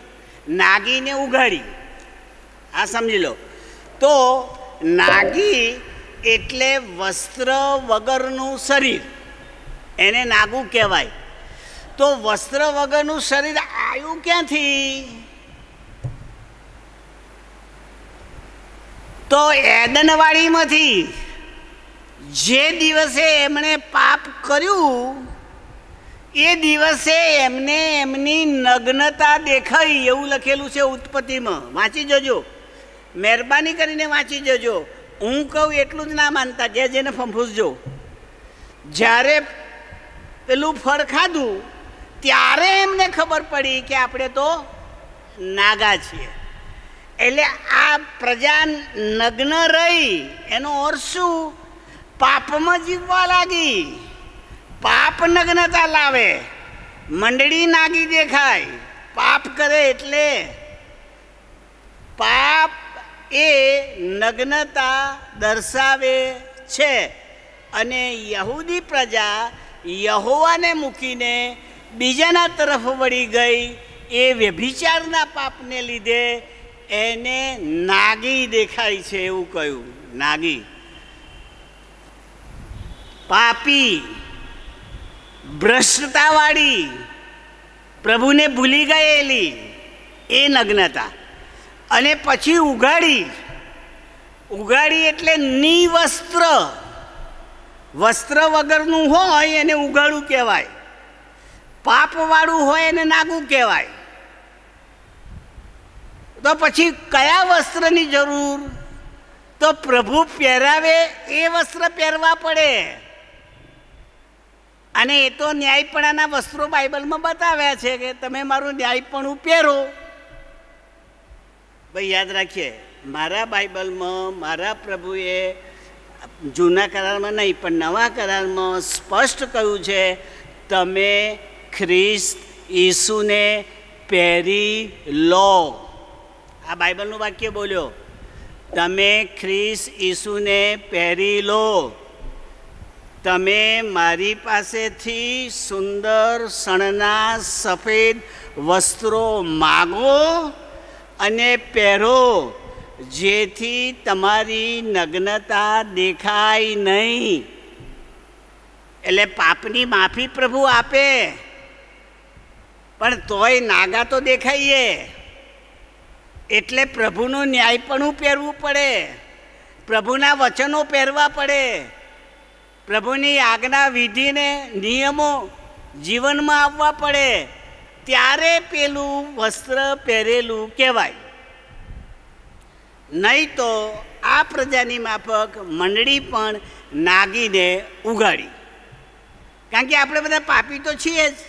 S1: નાગીને ઉઘાડી આ સમજી લો તો નાગી એટલે વસ્ત્ર વગરનું શરીર એને નાગું કહેવાય તો વસ્ત્ર વગરનું શરીર આવ્યું ક્યાંથી તો એદનવાળીમાંથી જે દિવસે એમણે પાપ કર્યું એ દિવસે એમને એમની નગ્નતા દેખાઈ એવું લખેલું છે ઉત્પત્તિમાં વાંચી જજો મહેરબાની કરીને વાંચી જજો હું કહું એટલું જ ના માનતા જે જેને ફંફૂસજો જ્યારે પેલું ફળ ખાધું ત્યારે એમને ખબર પડી કે આપણે તો નાગા છીએ એટલે આ પ્રજા નગ્ન રહી એનો અર્થ શું પાપમાં જીવવા લાગી પાપ નગ્નતા લાવે મંડળી નાગી દેખાય પાપ કરે એટલે પાપ એ નગ્નતા દર્શાવે છે અને યહૂદી પ્રજા યહોવાને મૂકીને બીજાના તરફ વળી ગઈ એ વ્યભિચારના પાપને લીધે એને નાગી દેખાય છે એવું કહ્યું નાગી પાપી ભ્રષ્ટતાવાળી પ્રભુને ભૂલી ગયેલી એ નગ્નતા અને પછી ઉઘાડી ઉઘાડી એટલે નિવસ્ત્ર વસ્ત્ર વગરનું હોય એને ઉઘાડું કહેવાય પાપવાળું હોય એને નાગું કહેવાય તો પછી કયા વસ્ત્રની જરૂર તો પ્રભુ પહેરાવે એ વસ્ત્ર પહેરવા પડે અને એ તો ન્યાયપણાના વસ્ત્રો બાઇબલમાં બતાવ્યા છે કે તમે મારું ન્યાયપણું પહેરો ભાઈ યાદ રાખીએ મારા બાઇબલમાં મારા પ્રભુએ જૂના કરારમાં નહીં પણ નવા કરારમાં સ્પષ્ટ કહ્યું છે તમે ખ્રિસ્ત ઈસુને પહેરી લો આ બાઇબલનું વાક્ય બોલ્યો તમે ખ્રિસ ઈસુને પહેરી લો તમે મારી પાસેથી સુંદર સણના સફેદ વસ્ત્રો માગો અને પહેરો જેથી તમારી નગ્નતા દેખાય નહીં એટલે પાપની માફી પ્રભુ આપે પણ તોય નાગા તો દેખાઈએ એટલે પ્રભુનું ન્યાય પણ પહેરવું પડે પ્રભુના વચનો પહેરવા પડે પ્રભુની આજ્ઞા વિધિને નિયમો જીવનમાં આવવા પડે ત્યારે પેલું વસ્ત્ર પહેરેલું કહેવાય નહીં તો આ પ્રજાની માફક મંડળી પણ નાગીને ઉગાડી કારણ કે આપણે બધા પાપી તો છીએ જ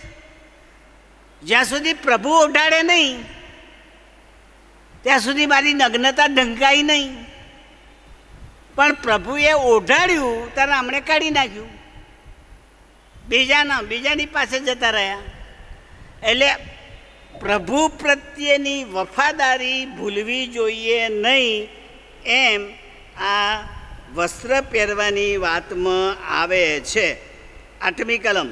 S1: જ્યાં સુધી પ્રભુ ઓઢાડે નહીં ત્યાં સુધી મારી નગ્નતા ઢંકાય નહીં પણ પ્રભુએ ઓઢાડ્યું ત્યારે હમણે કાઢી નાખ્યું બીજાના બીજાની પાસે જતા રહ્યા એટલે પ્રભુ પ્રત્યેની વફાદારી ભૂલવી જોઈએ નહીં એમ આ વસ્ત્ર પહેરવાની વાતમાં આવે છે આઠમી કલમ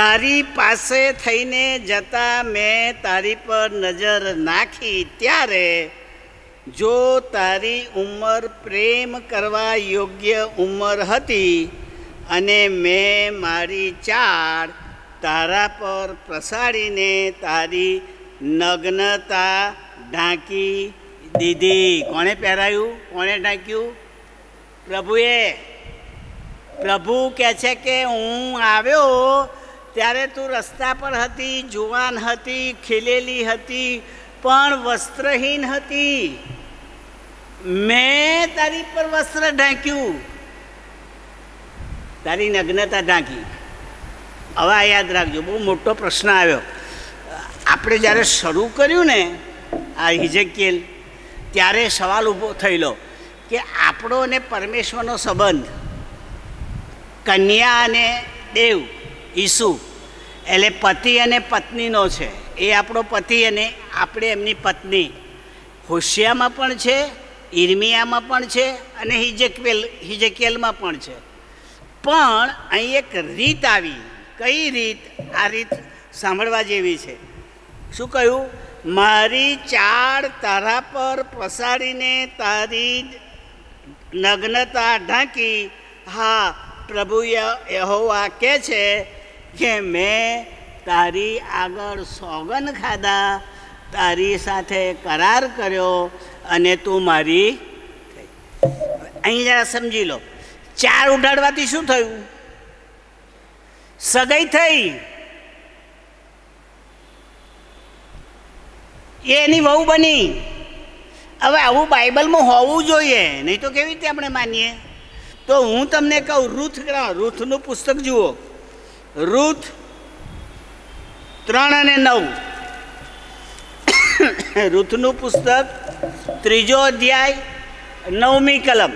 S1: તારી પાસે થઈને જતા મેં તારી પર નજર નાખી ત્યારે જો તારી ઉંમર પ્રેમ કરવા યોગ્ય ઉંમર હતી અને મેં મારી ચાળ તારા પર પ્રસાડીને તારી નગ્નતા ઢાંકી દીધી કોણે પહેરાયું કોણે ઢાંક્યું પ્રભુએ પ્રભુ કહે છે કે હું આવ્યો ત્યારે તું રસ્તા પર હતી જુવાન હતી ખીલેલી હતી પણ વસ્ત્રહીન હતી મેં તારી પર વસ્ત્ર ઢાંક્યું તારી નગ્નતા ઢાંકી હવે આ યાદ રાખજો બહુ મોટો પ્રશ્ન આવ્યો આપણે જ્યારે શરૂ કર્યું ને આ હિજેકેલ ત્યારે સવાલ ઊભો થયેલો કે આપણો અને પરમેશ્વરનો સંબંધ કન્યા અને દેવ ઈસુ એટલે પતિ અને પત્નીનો છે એ આપણો પતિ અને આપણે એમની પત્ની હોશિયામાં પણ છે ઇરમિયામાં પણ છે અને હિજેકેલ હિજેકેલમાં પણ છે પણ અહીં એક રીત આવી કઈ રીત આ રીત સાંભળવા જેવી છે શું કહ્યું મારી ચાળ તારા પર પસારીને તારી નગ્નતા ઢાંકી હા પ્રભુ યહોવા કહે છે કે મેં તારી આગળ સોગન ખાધા તારી સાથે કરાર કર્યો અને તું મારી અહીં જરા સમજી લો ચાર ઉડાડવાથી શું થયું સગાઈ થઈ એની વહુ બની હવે આવું બાઇબલમાં હોવું જોઈએ નહીં તો કેવી રીતે આપણે માનીએ તો હું તમને કહું રૂથ રૂથનું પુસ્તક જુઓ રૂથ ત્રણ અને નવ ઋથનું પુસ્તક ત્રીજો અધ્યાય નવમી કલમ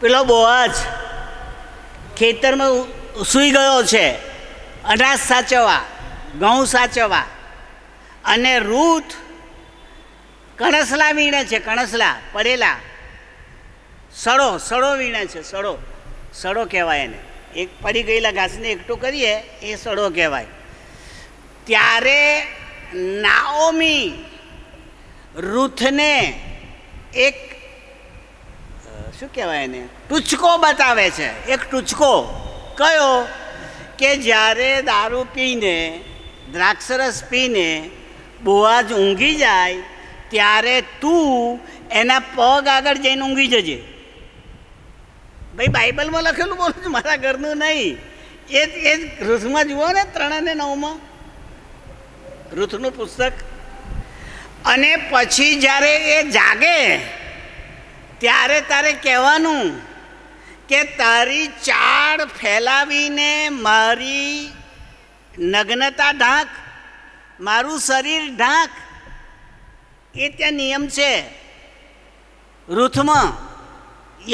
S1: પેલો બોઆજ ખેતરમાં સૂઈ ગયો છે અનાજ સાચવવા ઘઉં સાચવવા અને રૂથ કણસલા વીણે છે કણસલા પડેલા સડો સડો વીણે છે સડો સડો કહેવાય એને એક પડી ગયેલા ઘાસને એકઠું કરીએ એ સડો કહેવાય ત્યારે નાઓમી રૂથને એક શું કહેવાય એને ટૂચકો બતાવે છે એક ટૂચકો કયો કે જ્યારે દારૂ પીને દ્રાક્ષરસ પીને બોઆજ ઊંઘી જાય ત્યારે તું એના પગ આગળ જઈને ઊંઘી જજે ભાઈ બાઇબલમાં લખેલું બોલું છું મારા ઘરનું નહીં એ જ એ જ ઋષમાં જુઓ ને ત્રણે ને નવમાં ઋથનું પુસ્તક અને પછી જ્યારે એ જાગે ત્યારે તારે કહેવાનું કે તારી ચાળ ફેલાવીને મારી નગ્નતા ઢાંક મારું શરીર ઢાંક એ ત્યાં નિયમ છે ઋથમાં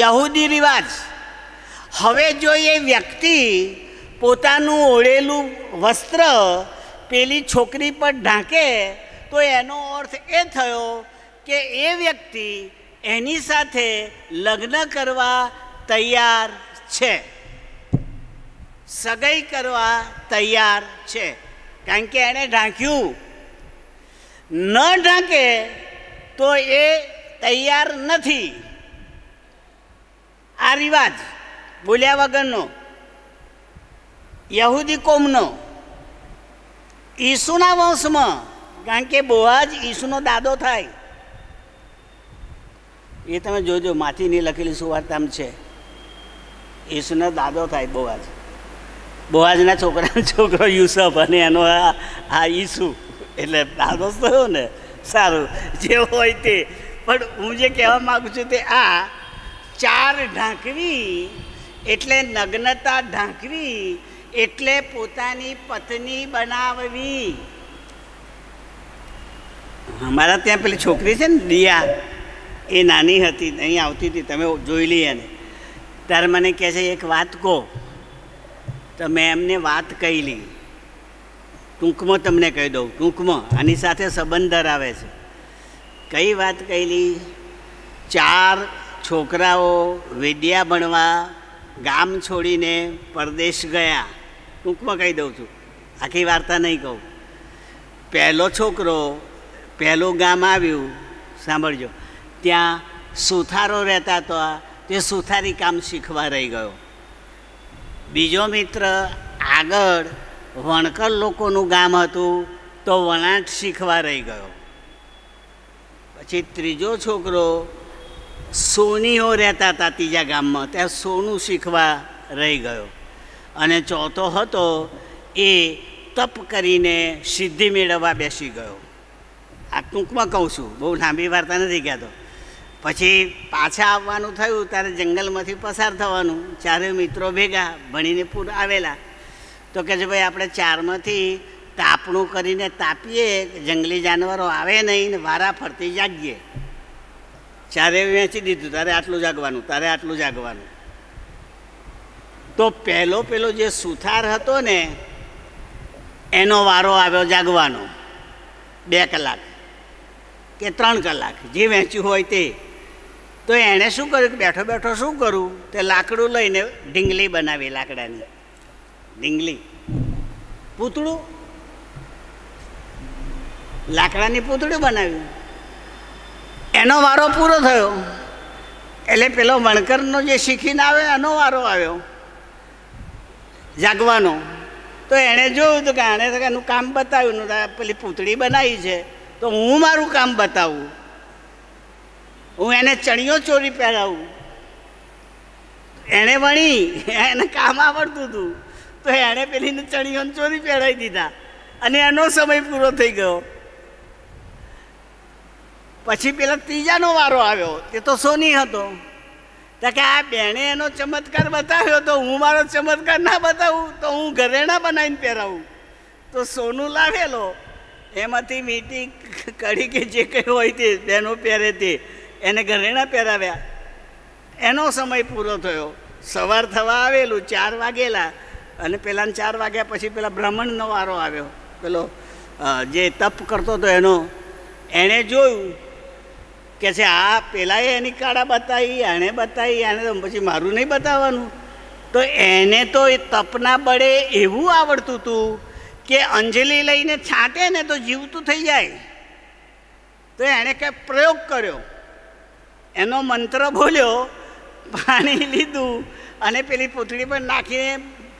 S1: યહૂદી રિવાજ હવે જો એ વ્યક્તિ પોતાનું ઓળેલું વસ્ત્ર પેલી છોકરી પર ઢાંકે તો એનો અર્થ એ થયો કે એ વ્યક્તિ એની સાથે લગ્ન કરવા તૈયાર છે સગાઈ કરવા તૈયાર છે કારણ કે એણે ઢાંક્યું ન ઢાંકે તો એ તૈયાર નથી આ રિવાજ બોલ્યા વગરનો યહૂદી કોમનો ઈસુના વંશમાં કારણ કે બોઆ જ ઈસુનો દાદો થાય એ તમે જોજો માથીની લખેલી સુવાર્તામ છે ઈસુનો દાદો થાય બોઆજ બોઆજના છોકરાનો છોકરો યુસફ અને એનો આ ઈસુ એટલે દાદો થયો ને સારું જે હોય તે પણ હું જે કહેવા માગું છું તે આ ચાર ઢાંકવી એટલે નગ્નતા ઢાંકવી એટલે પોતાની પત્ની બનાવવી અમારા ત્યાં પેલી છોકરી છે ને દિયા એ નાની હતી અહીં આવતી હતી તમે જોઈ લઈ એને ત્યારે મને કહે છે એક વાત કહો તો મેં એમને વાત કહી લી ટૂંકમાં તમને કહી દઉં ટૂંકમાં આની સાથે સંબંધ ધરાવે છે કઈ વાત કહેલી ચાર છોકરાઓ વિદ્યા ભણવા ગામ છોડીને પરદેશ ગયા ટૂંકમાં કહી દઉં છું આખી વાર્તા નહીં કહું પહેલો છોકરો પહેલું ગામ આવ્યું સાંભળજો ત્યાં સુથારો રહેતા હતા તે સુથારી કામ શીખવા રહી ગયો બીજો મિત્ર આગળ વણકર લોકોનું ગામ હતું તો વણાટ શીખવા રહી ગયો પછી ત્રીજો છોકરો સોનીઓ રહેતા હતા ત્રીજા ગામમાં ત્યાં સોનું શીખવા રહી ગયો અને ચોથો હતો એ તપ કરીને સિદ્ધિ મેળવવા બેસી ગયો આ ટૂંકમાં કહું છું બહુ લાંબી વાર્તા નથી કહેતો પછી પાછા આવવાનું થયું ત્યારે જંગલમાંથી પસાર થવાનું ચારે મિત્રો ભેગા ભણીને પૂર આવેલા તો કે છે ભાઈ આપણે ચારમાંથી તાપણું કરીને તાપીએ જંગલી જાનવરો આવે નહીં ને વારા ફરતી જાગીએ ચારે વેચી દીધું તારે આટલું જાગવાનું તારે આટલું જાગવાનું તો પહેલો પેલો જે સુથાર હતો ને એનો વારો આવ્યો જાગવાનો બે કલાક કે ત્રણ કલાક જે વહેંચ્યું હોય તે તો એણે શું કર્યું કે બેઠો બેઠો શું કરું તે લાકડું લઈને ઢીંગલી બનાવી લાકડાની ઢીંગલી પૂતળું લાકડાની પૂતળું બનાવ્યું એનો વારો પૂરો થયો એટલે પેલો વણકરનો જે શીખીને આવ્યો એનો વારો આવ્યો જાગવાનો તો એણે જોયું તો કે આણે એનું કામ બતાવ્યું પેલી પૂતળી બનાવી છે તો હું મારું કામ બતાવું હું એને ચણિયો ચોરી પહેરાવું એણે વણી એને કામ આવડતું હતું તો એણે પેલીને ચણિયોને ચોરી પહેરાવી દીધા અને એનો સમય પૂરો થઈ ગયો પછી પેલા ત્રીજાનો વારો આવ્યો તે તો સોની હતો તો કે આ બેણે એનો ચમત્કાર બતાવ્યો તો હું મારો ચમત્કાર ના બતાવું તો હું ઘરેણા બનાવીને પહેરાવું તો સોનું લાવેલો એમાંથી મીટી કડી કે જે કંઈ હોય તે બહેનો પહેરે તે એને ઘરેણા પહેરાવ્યા એનો સમય પૂરો થયો સવાર થવા આવેલું ચાર વાગેલા અને પેલાને ચાર વાગ્યા પછી પેલા બ્રાહ્મણનો વારો આવ્યો પેલો જે તપ કરતો હતો એનો એણે જોયું કે છે આ પેલા એની કાળા બતાવી એણે બતાવી એને તો પછી મારું નહીં બતાવવાનું તો એને તો એ તપના બળે એવું આવડતું હતું કે અંજલિ લઈને છાંટે ને તો જીવતું થઈ જાય તો એણે કંઈ પ્રયોગ કર્યો એનો મંત્ર બોલ્યો પાણી લીધું અને પેલી પૂતળી પર નાખીને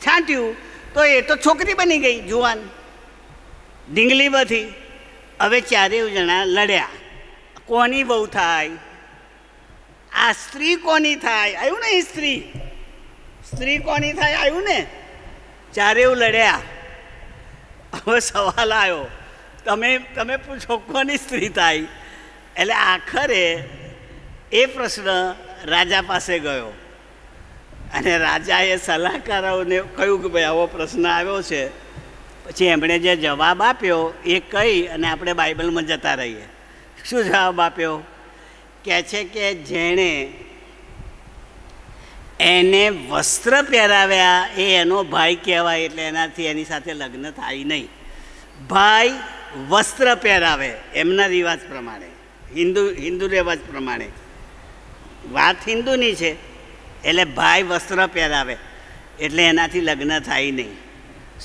S1: છાંટ્યું તો એ તો છોકરી બની ગઈ જુવાન ઢીંગલી બધી હવે ચારેય જણા લડ્યા કોની બહુ થાય આ સ્ત્રી કોની થાય આવ્યું ને સ્ત્રી સ્ત્રી કોની થાય આવ્યું ને ચારેવ લડ્યા હવે સવાલ આવ્યો તમે તમે પૂછો કોની સ્ત્રી થાય એટલે આખરે એ પ્રશ્ન રાજા પાસે ગયો અને રાજાએ સલાહકારોને કહ્યું કે ભાઈ આવો પ્રશ્ન આવ્યો છે પછી એમણે જે જવાબ આપ્યો એ કહી અને આપણે બાઇબલમાં જતા રહીએ શું જવાબ આપ્યો કહે છે કે જેણે એને વસ્ત્ર પહેરાવ્યા એ એનો ભાઈ કહેવાય એટલે એનાથી એની સાથે લગ્ન થાય નહીં ભાઈ વસ્ત્ર પહેરાવે એમના રિવાજ પ્રમાણે હિન્દુ હિન્દુ રિવાજ પ્રમાણે વાત હિન્દુની છે એટલે ભાઈ વસ્ત્ર પહેરાવે એટલે એનાથી લગ્ન થાય નહીં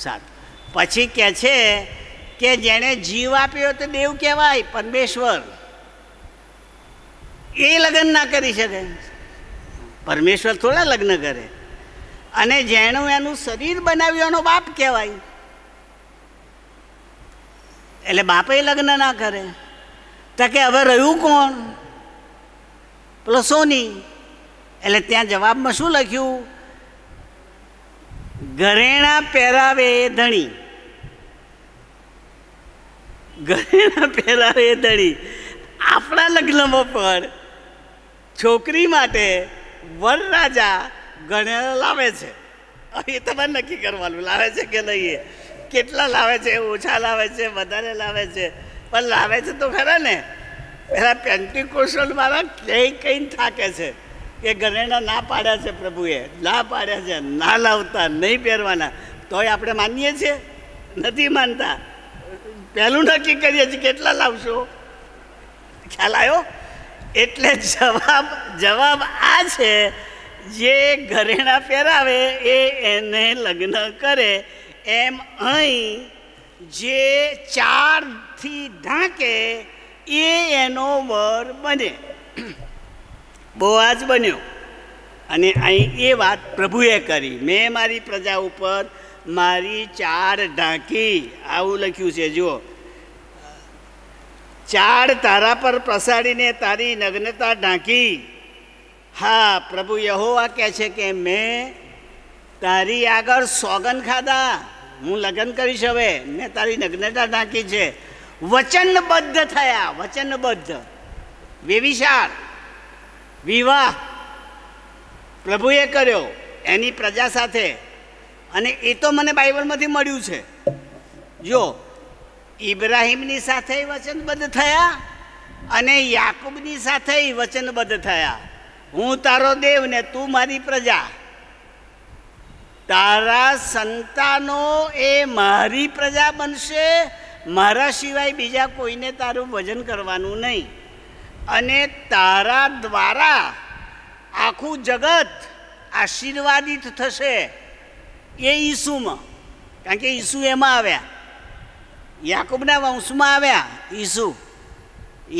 S1: સાત પછી કહે છે કે જેણે જીવ આપ્યો તો દેવ કહેવાય પરમેશ્વર એ લગ્ન ના કરી શકે પરમેશ્વર થોડા લગ્ન કરે અને જેણું એનું શરીર બનાવ્યું એનો બાપ કહેવાય એટલે બાપે લગ્ન ના કરે તો કે હવે રહ્યું કોણ પેલો સોની એટલે ત્યાં જવાબમાં શું લખ્યું ઘરેણા પહેરાવે ધણી ઘરેણા પહેલા એ દળી આપણા લગ્નમાં પણ છોકરી માટે વરરાજા ઘરેણા લાવે છે એ તમારે નક્કી કરવાનું લાવે છે કે લઈએ કેટલા લાવે છે ઓછા લાવે છે વધારે લાવે છે પણ લાવે છે તો ખરા ને પેલા પેન્ટિકોશલ મારા કઈ કઈ થાકે છે કે ઘરેણા ના પાડ્યા છે પ્રભુએ ના પાડ્યા છે ના લાવતા નહીં પહેરવાના તોય આપણે માનીએ છીએ નથી માનતા પહેલું નક્કી કરીએ છીએ કેટલા લાવશો ખ્યાલ આવ્યો એટલે જવાબ જવાબ આ છે જે ઘરેણા પહેરાવે એ એને લગ્ન કરે એમ અહીં જે ચારથી ઢાંકે એ એનો વર બને બહુ આજ બન્યો અને અહીં એ વાત પ્રભુએ કરી મેં મારી પ્રજા ઉપર મારી ચાર ઢાંકી આવું લખ્યું છે જુઓ ચાડ તારા પર પ્રસાડીને તારી નગ્નતા ઢાંકી હા પ્રભુ યહોવા કહે છે કે મેં તારી આગળ સોગન ખાધા હું લગ્ન કરીશ હવે મેં તારી નગ્નતા ઢાંકી છે વચનબદ્ધ થયા વચનબદ્ધ વેવિશાળ વિવાહ પ્રભુએ કર્યો એની પ્રજા સાથે અને એ તો મને બાઇબલમાંથી મળ્યું છે જો ઇબ્રાહીમની સાથે વચનબદ્ધ થયા અને યાકુબની સાથે વચનબદ્ધ થયા હું તારો દેવ ને તું મારી પ્રજા તારા સંતાનો એ મારી પ્રજા બનશે મારા સિવાય બીજા કોઈને તારું વજન કરવાનું નહીં અને તારા દ્વારા આખું જગત આશીર્વાદિત થશે એ ઈસુમાં કારણ કે ઈસુ એમાં આવ્યા યાકુબના વંશમાં આવ્યા ઈસુ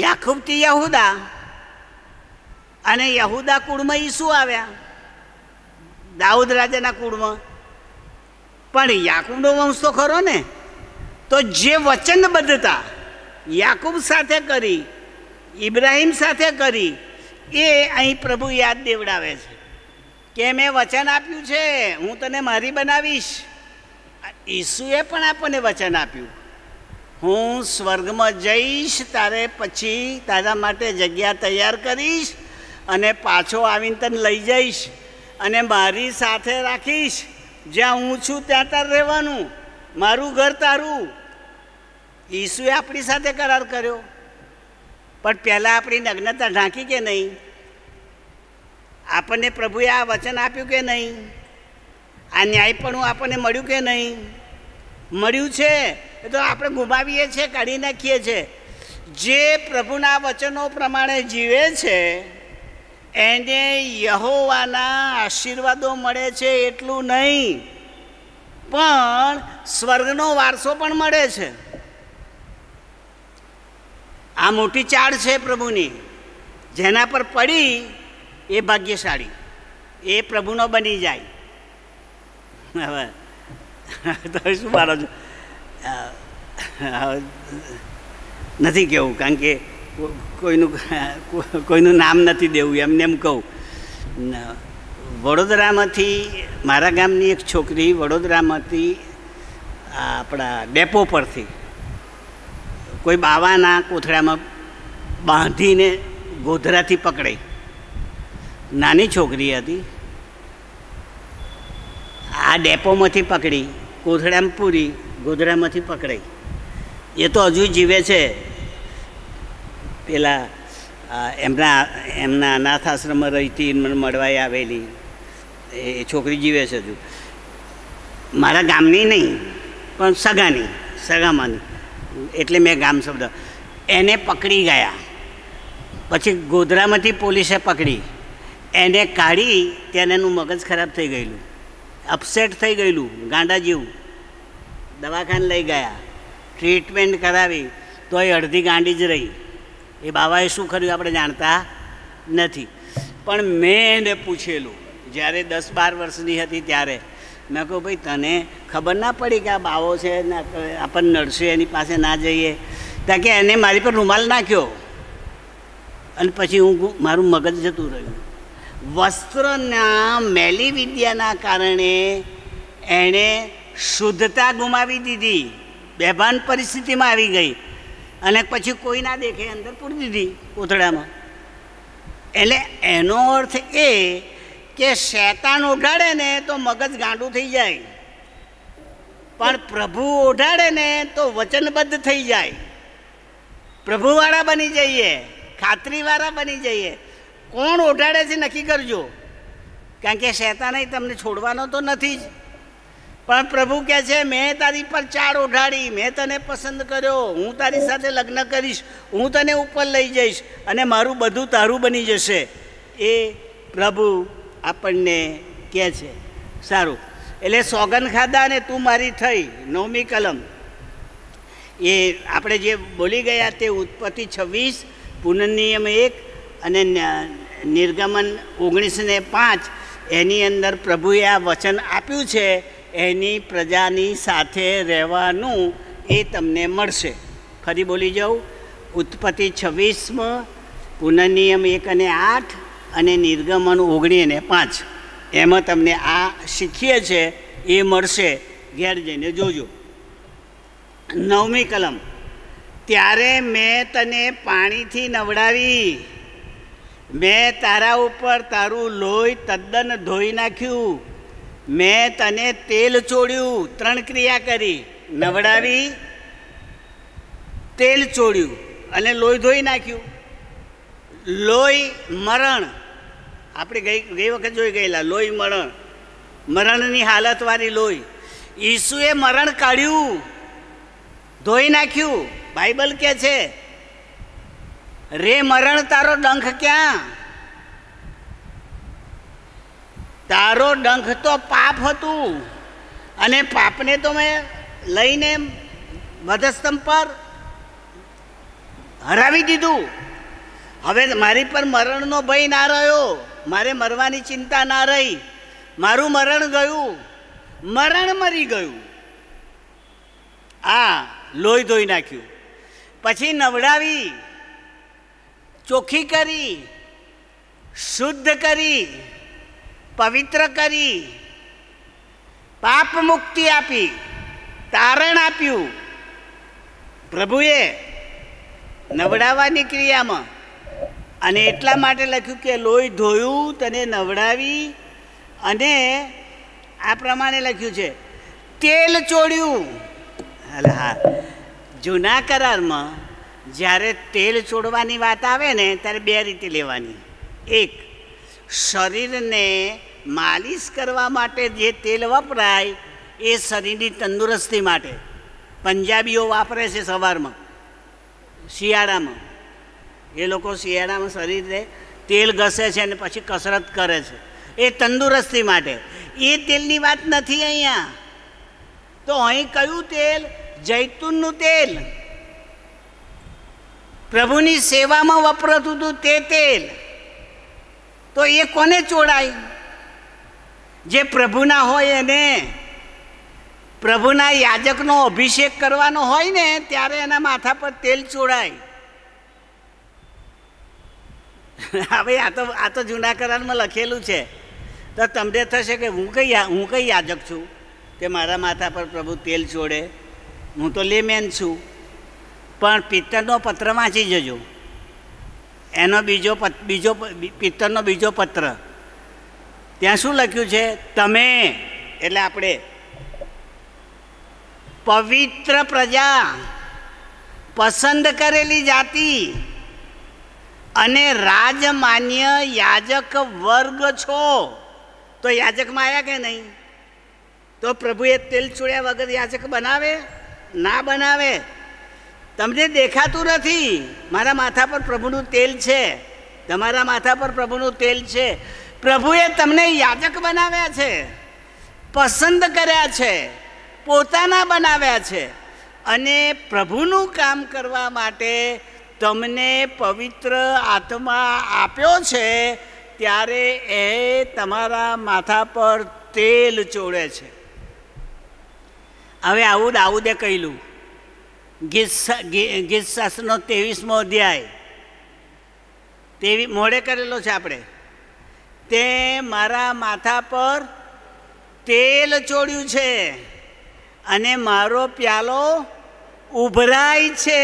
S1: યાકુબથી યહુદા અને યહુદા કુળમાં ઈસુ આવ્યા દાઉદ રાજાના કુળમાં પણ યાકુબનો વંશ તો ખરો ને તો જે વચનબદ્ધતા યાકુબ સાથે કરી ઇબ્રાહીમ સાથે કરી એ અહીં પ્રભુ યાદ દેવડાવે છે કે મેં વચન આપ્યું છે હું તને મારી બનાવીશ ઈસુએ પણ આપણને વચન આપ્યું હું સ્વર્ગમાં જઈશ તારે પછી તારા માટે જગ્યા તૈયાર કરીશ અને પાછો આવીને તને લઈ જઈશ અને મારી સાથે રાખીશ જ્યાં હું છું ત્યાં તાર રહેવાનું મારું ઘર તારું ઈસુએ આપણી સાથે કરાર કર્યો પણ પહેલાં આપણી નગ્નતા ઢાંકી કે નહીં આપણને પ્રભુએ આ વચન આપ્યું કે નહીં આ ન્યાયપણું આપણને મળ્યું કે નહીં મળ્યું છે એ તો આપણે ગુમાવીએ છીએ કાઢી નાખીએ છીએ જે પ્રભુના વચનો પ્રમાણે જીવે છે એને યહોવાના આશીર્વાદો મળે છે એટલું નહીં પણ સ્વર્ગનો વારસો પણ મળે છે આ મોટી ચાળ છે પ્રભુની જેના પર પડી એ ભાગ્યશાળી એ પ્રભુનો બની જાય હવે તમે શું મારો છો નથી કહેવું કારણ કે કોઈનું કોઈનું નામ નથી દેવું એમને એમ કહું વડોદરામાંથી મારા ગામની એક છોકરી વડોદરામાંથી આપણા ડેપો પરથી કોઈ બાવાના કોથળામાં બાંધીને ગોધરાથી પકડાઈ નાની છોકરી હતી આ ડેપોમાંથી પકડી કોથળામ પૂરી ગોધરામાંથી પકડાઈ એ તો હજુ જીવે છે પેલા એમના એમના અનાથ આશ્રમમાં રહીતી મને મળવાઈ આવેલી એ છોકરી જીવે છે હજુ મારા ગામની નહીં પણ સગાની સગામાંની એટલે મેં ગામ શબ્દ એને પકડી ગયા પછી ગોધરામાંથી પોલીસે પકડી એને કાઢી તેને એનું મગજ ખરાબ થઈ ગયેલું અપસેટ થઈ ગયેલું ગાંડા જેવું દવાખાને લઈ ગયા ટ્રીટમેન્ટ કરાવી તો એ અડધી ગાંડી જ રહી એ બાવાએ શું કર્યું આપણે જાણતા નથી પણ મેં એને પૂછેલું જ્યારે દસ બાર વર્ષની હતી ત્યારે મેં કહું ભાઈ તને ખબર ના પડી કે આ બાવો છે આપણને નડશે એની પાસે ના જઈએ ત્યાં કે એને મારી પર રૂમાલ નાખ્યો અને પછી હું મારું મગજ જતું રહ્યું વસ્ત્રના મેલી વિદ્યાના કારણે એણે શુદ્ધતા ગુમાવી દીધી બેભાન પરિસ્થિતિમાં આવી ગઈ અને પછી કોઈ ના દેખે અંદર પૂરી દીધી કોથળામાં એટલે એનો અર્થ એ કે શેતાન ઓઢાડે ને તો મગજ ગાંડું થઈ જાય પણ પ્રભુ ઓઢાડે ને તો વચનબદ્ધ થઈ જાય પ્રભુવાળા બની જઈએ ખાતરીવાળા બની જઈએ કોણ ઓઢાડે છે નક્કી કરજો કારણ કે શેતાને તમને છોડવાનો તો નથી જ પણ પ્રભુ કહે છે મેં તારી પર ચાળ ઓઢાડી મેં તને પસંદ કર્યો હું તારી સાથે લગ્ન કરીશ હું તને ઉપર લઈ જઈશ અને મારું બધું તારું બની જશે એ પ્રભુ આપણને કહે છે સારું એટલે સોગન ખાધા ને તું મારી થઈ નવમી કલમ એ આપણે જે બોલી ગયા તે ઉત્પત્તિ છવ્વીસ પુનર્નિયમ એક અને નિર્ગમન ઓગણીસો ને પાંચ એની અંદર પ્રભુએ આ વચન આપ્યું છે એની પ્રજાની સાથે રહેવાનું એ તમને મળશે ફરી બોલી જાઉં ઉત્પત્તિ છવ્વીસમાં પુનઃનિયમ એક અને આઠ અને નિર્ગમન ઓગણી અને પાંચ એમાં તમને આ શીખીએ છે એ મળશે ઘેર જઈને જોજો નવમી કલમ ત્યારે મેં તને પાણીથી નવડાવી મેં તારા ઉપર તારું લોહી તદ્દન ધોઈ નાખ્યું મેં તને તેલ ચોળ્યું ત્રણ ક્રિયા કરી નવડાવી તેલ ચોળ્યું અને લોહી ધોઈ નાખ્યું લોહી મરણ આપણે ગઈ ગઈ વખત જોઈ ગયેલા લોહી મરણ મરણની હાલતવાળી લોહી ઈસુએ મરણ કાઢ્યું ધોઈ નાખ્યું બાઇબલ કે છે રે મરણ તારો ડંખ ક્યાં તારો ડંખ તો પાપ હતું અને પાપને તો મેં લઈને વધસ્તંભ પર હરાવી દીધું હવે મારી પર મરણનો ભય ના રહ્યો મારે મરવાની ચિંતા ના રહી મારું મરણ ગયું મરણ મરી ગયું આ લોહી ધોઈ નાખ્યું પછી નવડાવી ચોખ્ખી કરી શુદ્ધ કરી પવિત્ર કરી પાપ મુક્તિ આપી તારણ આપ્યું પ્રભુએ નવડાવવાની ક્રિયામાં અને એટલા માટે લખ્યું કે લોહી ધોયું તને નવડાવી અને આ પ્રમાણે લખ્યું છે તેલ ચોળ્યું હાલ હા જૂના કરારમાં જ્યારે તેલ ચોડવાની વાત આવે ને ત્યારે બે રીતે લેવાની એક શરીરને માલિશ કરવા માટે જે તેલ વપરાય એ શરીરની તંદુરસ્તી માટે પંજાબીઓ વાપરે છે સવારમાં શિયાળામાં એ લોકો શિયાળામાં શરીરને તેલ ઘસે છે અને પછી કસરત કરે છે એ તંદુરસ્તી માટે એ તેલની વાત નથી અહીંયા તો અહીં કયું તેલ જૈતુનનું તેલ પ્રભુની સેવામાં વપરાતું હતું તે તેલ તો એ કોને ચોડાય જે પ્રભુના હોય એને પ્રભુના યાજકનો અભિષેક કરવાનો હોય ને ત્યારે એના માથા પર તેલ ચોડાય હવે આ તો આ તો જૂના કરારમાં લખેલું છે તો તમને થશે કે હું કઈ હું કઈ યાજક છું કે મારા માથા પર પ્રભુ તેલ ચોડે હું તો લેમેન છું પણ પિત્તરનો પત્ર વાંચી જજો એનો બીજો બીજો પિત્તરનો બીજો પત્ર ત્યાં શું લખ્યું છે તમે એટલે આપણે પવિત્ર પ્રજા પસંદ કરેલી જાતિ અને રાજમાન્ય યાજક વર્ગ છો તો યાજકમાં આવ્યા કે નહીં તો પ્રભુએ તેલ છોડ્યા વગર યાજક બનાવે ના બનાવે તમને દેખાતું નથી મારા માથા પર પ્રભુનું તેલ છે તમારા માથા પર પ્રભુનું તેલ છે પ્રભુએ તમને યાજક બનાવ્યા છે પસંદ કર્યા છે પોતાના બનાવ્યા છે અને પ્રભુનું કામ કરવા માટે તમને પવિત્ર આત્મા આપ્યો છે ત્યારે એ તમારા માથા પર તેલ ચોળે છે હવે આવું દાઉદે કહેલું ગીત ગીતશાસ્ત્રનો ત્રેવીસમો અધ્યાય તેવી મોડે કરેલો છે આપણે તે મારા માથા પર તેલ ચોડ્યું છે અને મારો પ્યાલો ઉભરાય છે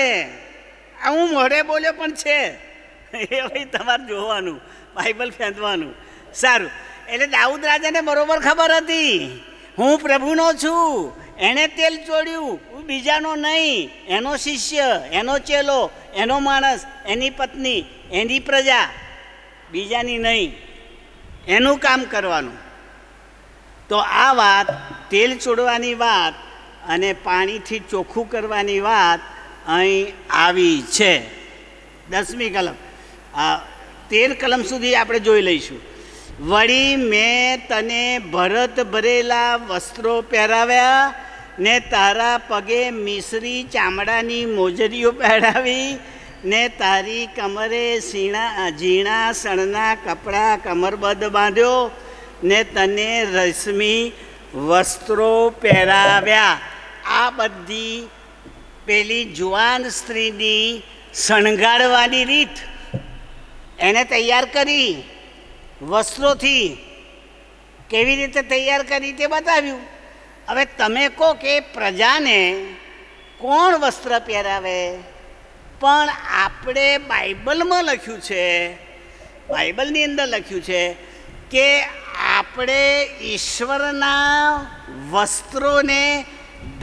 S1: આ હું મોઢે બોલ્યો પણ છે એ ભાઈ તમારે જોવાનું બાઇબલ ફેંદવાનું સારું એટલે દાઉદ રાજાને બરાબર ખબર હતી હું પ્રભુનો છું એણે તેલ ચોડ્યું બીજાનો નહીં એનો શિષ્ય એનો ચેલો એનો માણસ એની પત્ની એની પ્રજા બીજાની નહીં એનું કામ કરવાનું તો આ વાત તેલ ચોડવાની વાત અને પાણીથી ચોખ્ખું કરવાની વાત અહીં આવી છે દસમી કલમ આ તેર કલમ સુધી આપણે જોઈ લઈશું વળી મેં તને ભરત ભરેલા વસ્ત્રો પહેરાવ્યા ને તારા પગે મિશ્રી ચામડાની મોજરીઓ પહેરાવી ને તારી કમરે સીણા ઝીણા સણના કપડાં કમરબદ્ધ બાંધ્યો ને તને રશ્મી વસ્ત્રો પહેરાવ્યા આ બધી પેલી જુવાન સ્ત્રીની શણગારવાની રીત એને તૈયાર કરી વસ્ત્રોથી કેવી રીતે તૈયાર કરી તે બતાવ્યું હવે તમે કહો કે પ્રજાને કોણ વસ્ત્ર પહેરાવે પણ આપણે બાઇબલમાં લખ્યું છે બાઇબલની અંદર લખ્યું છે કે આપણે ઈશ્વરના વસ્ત્રોને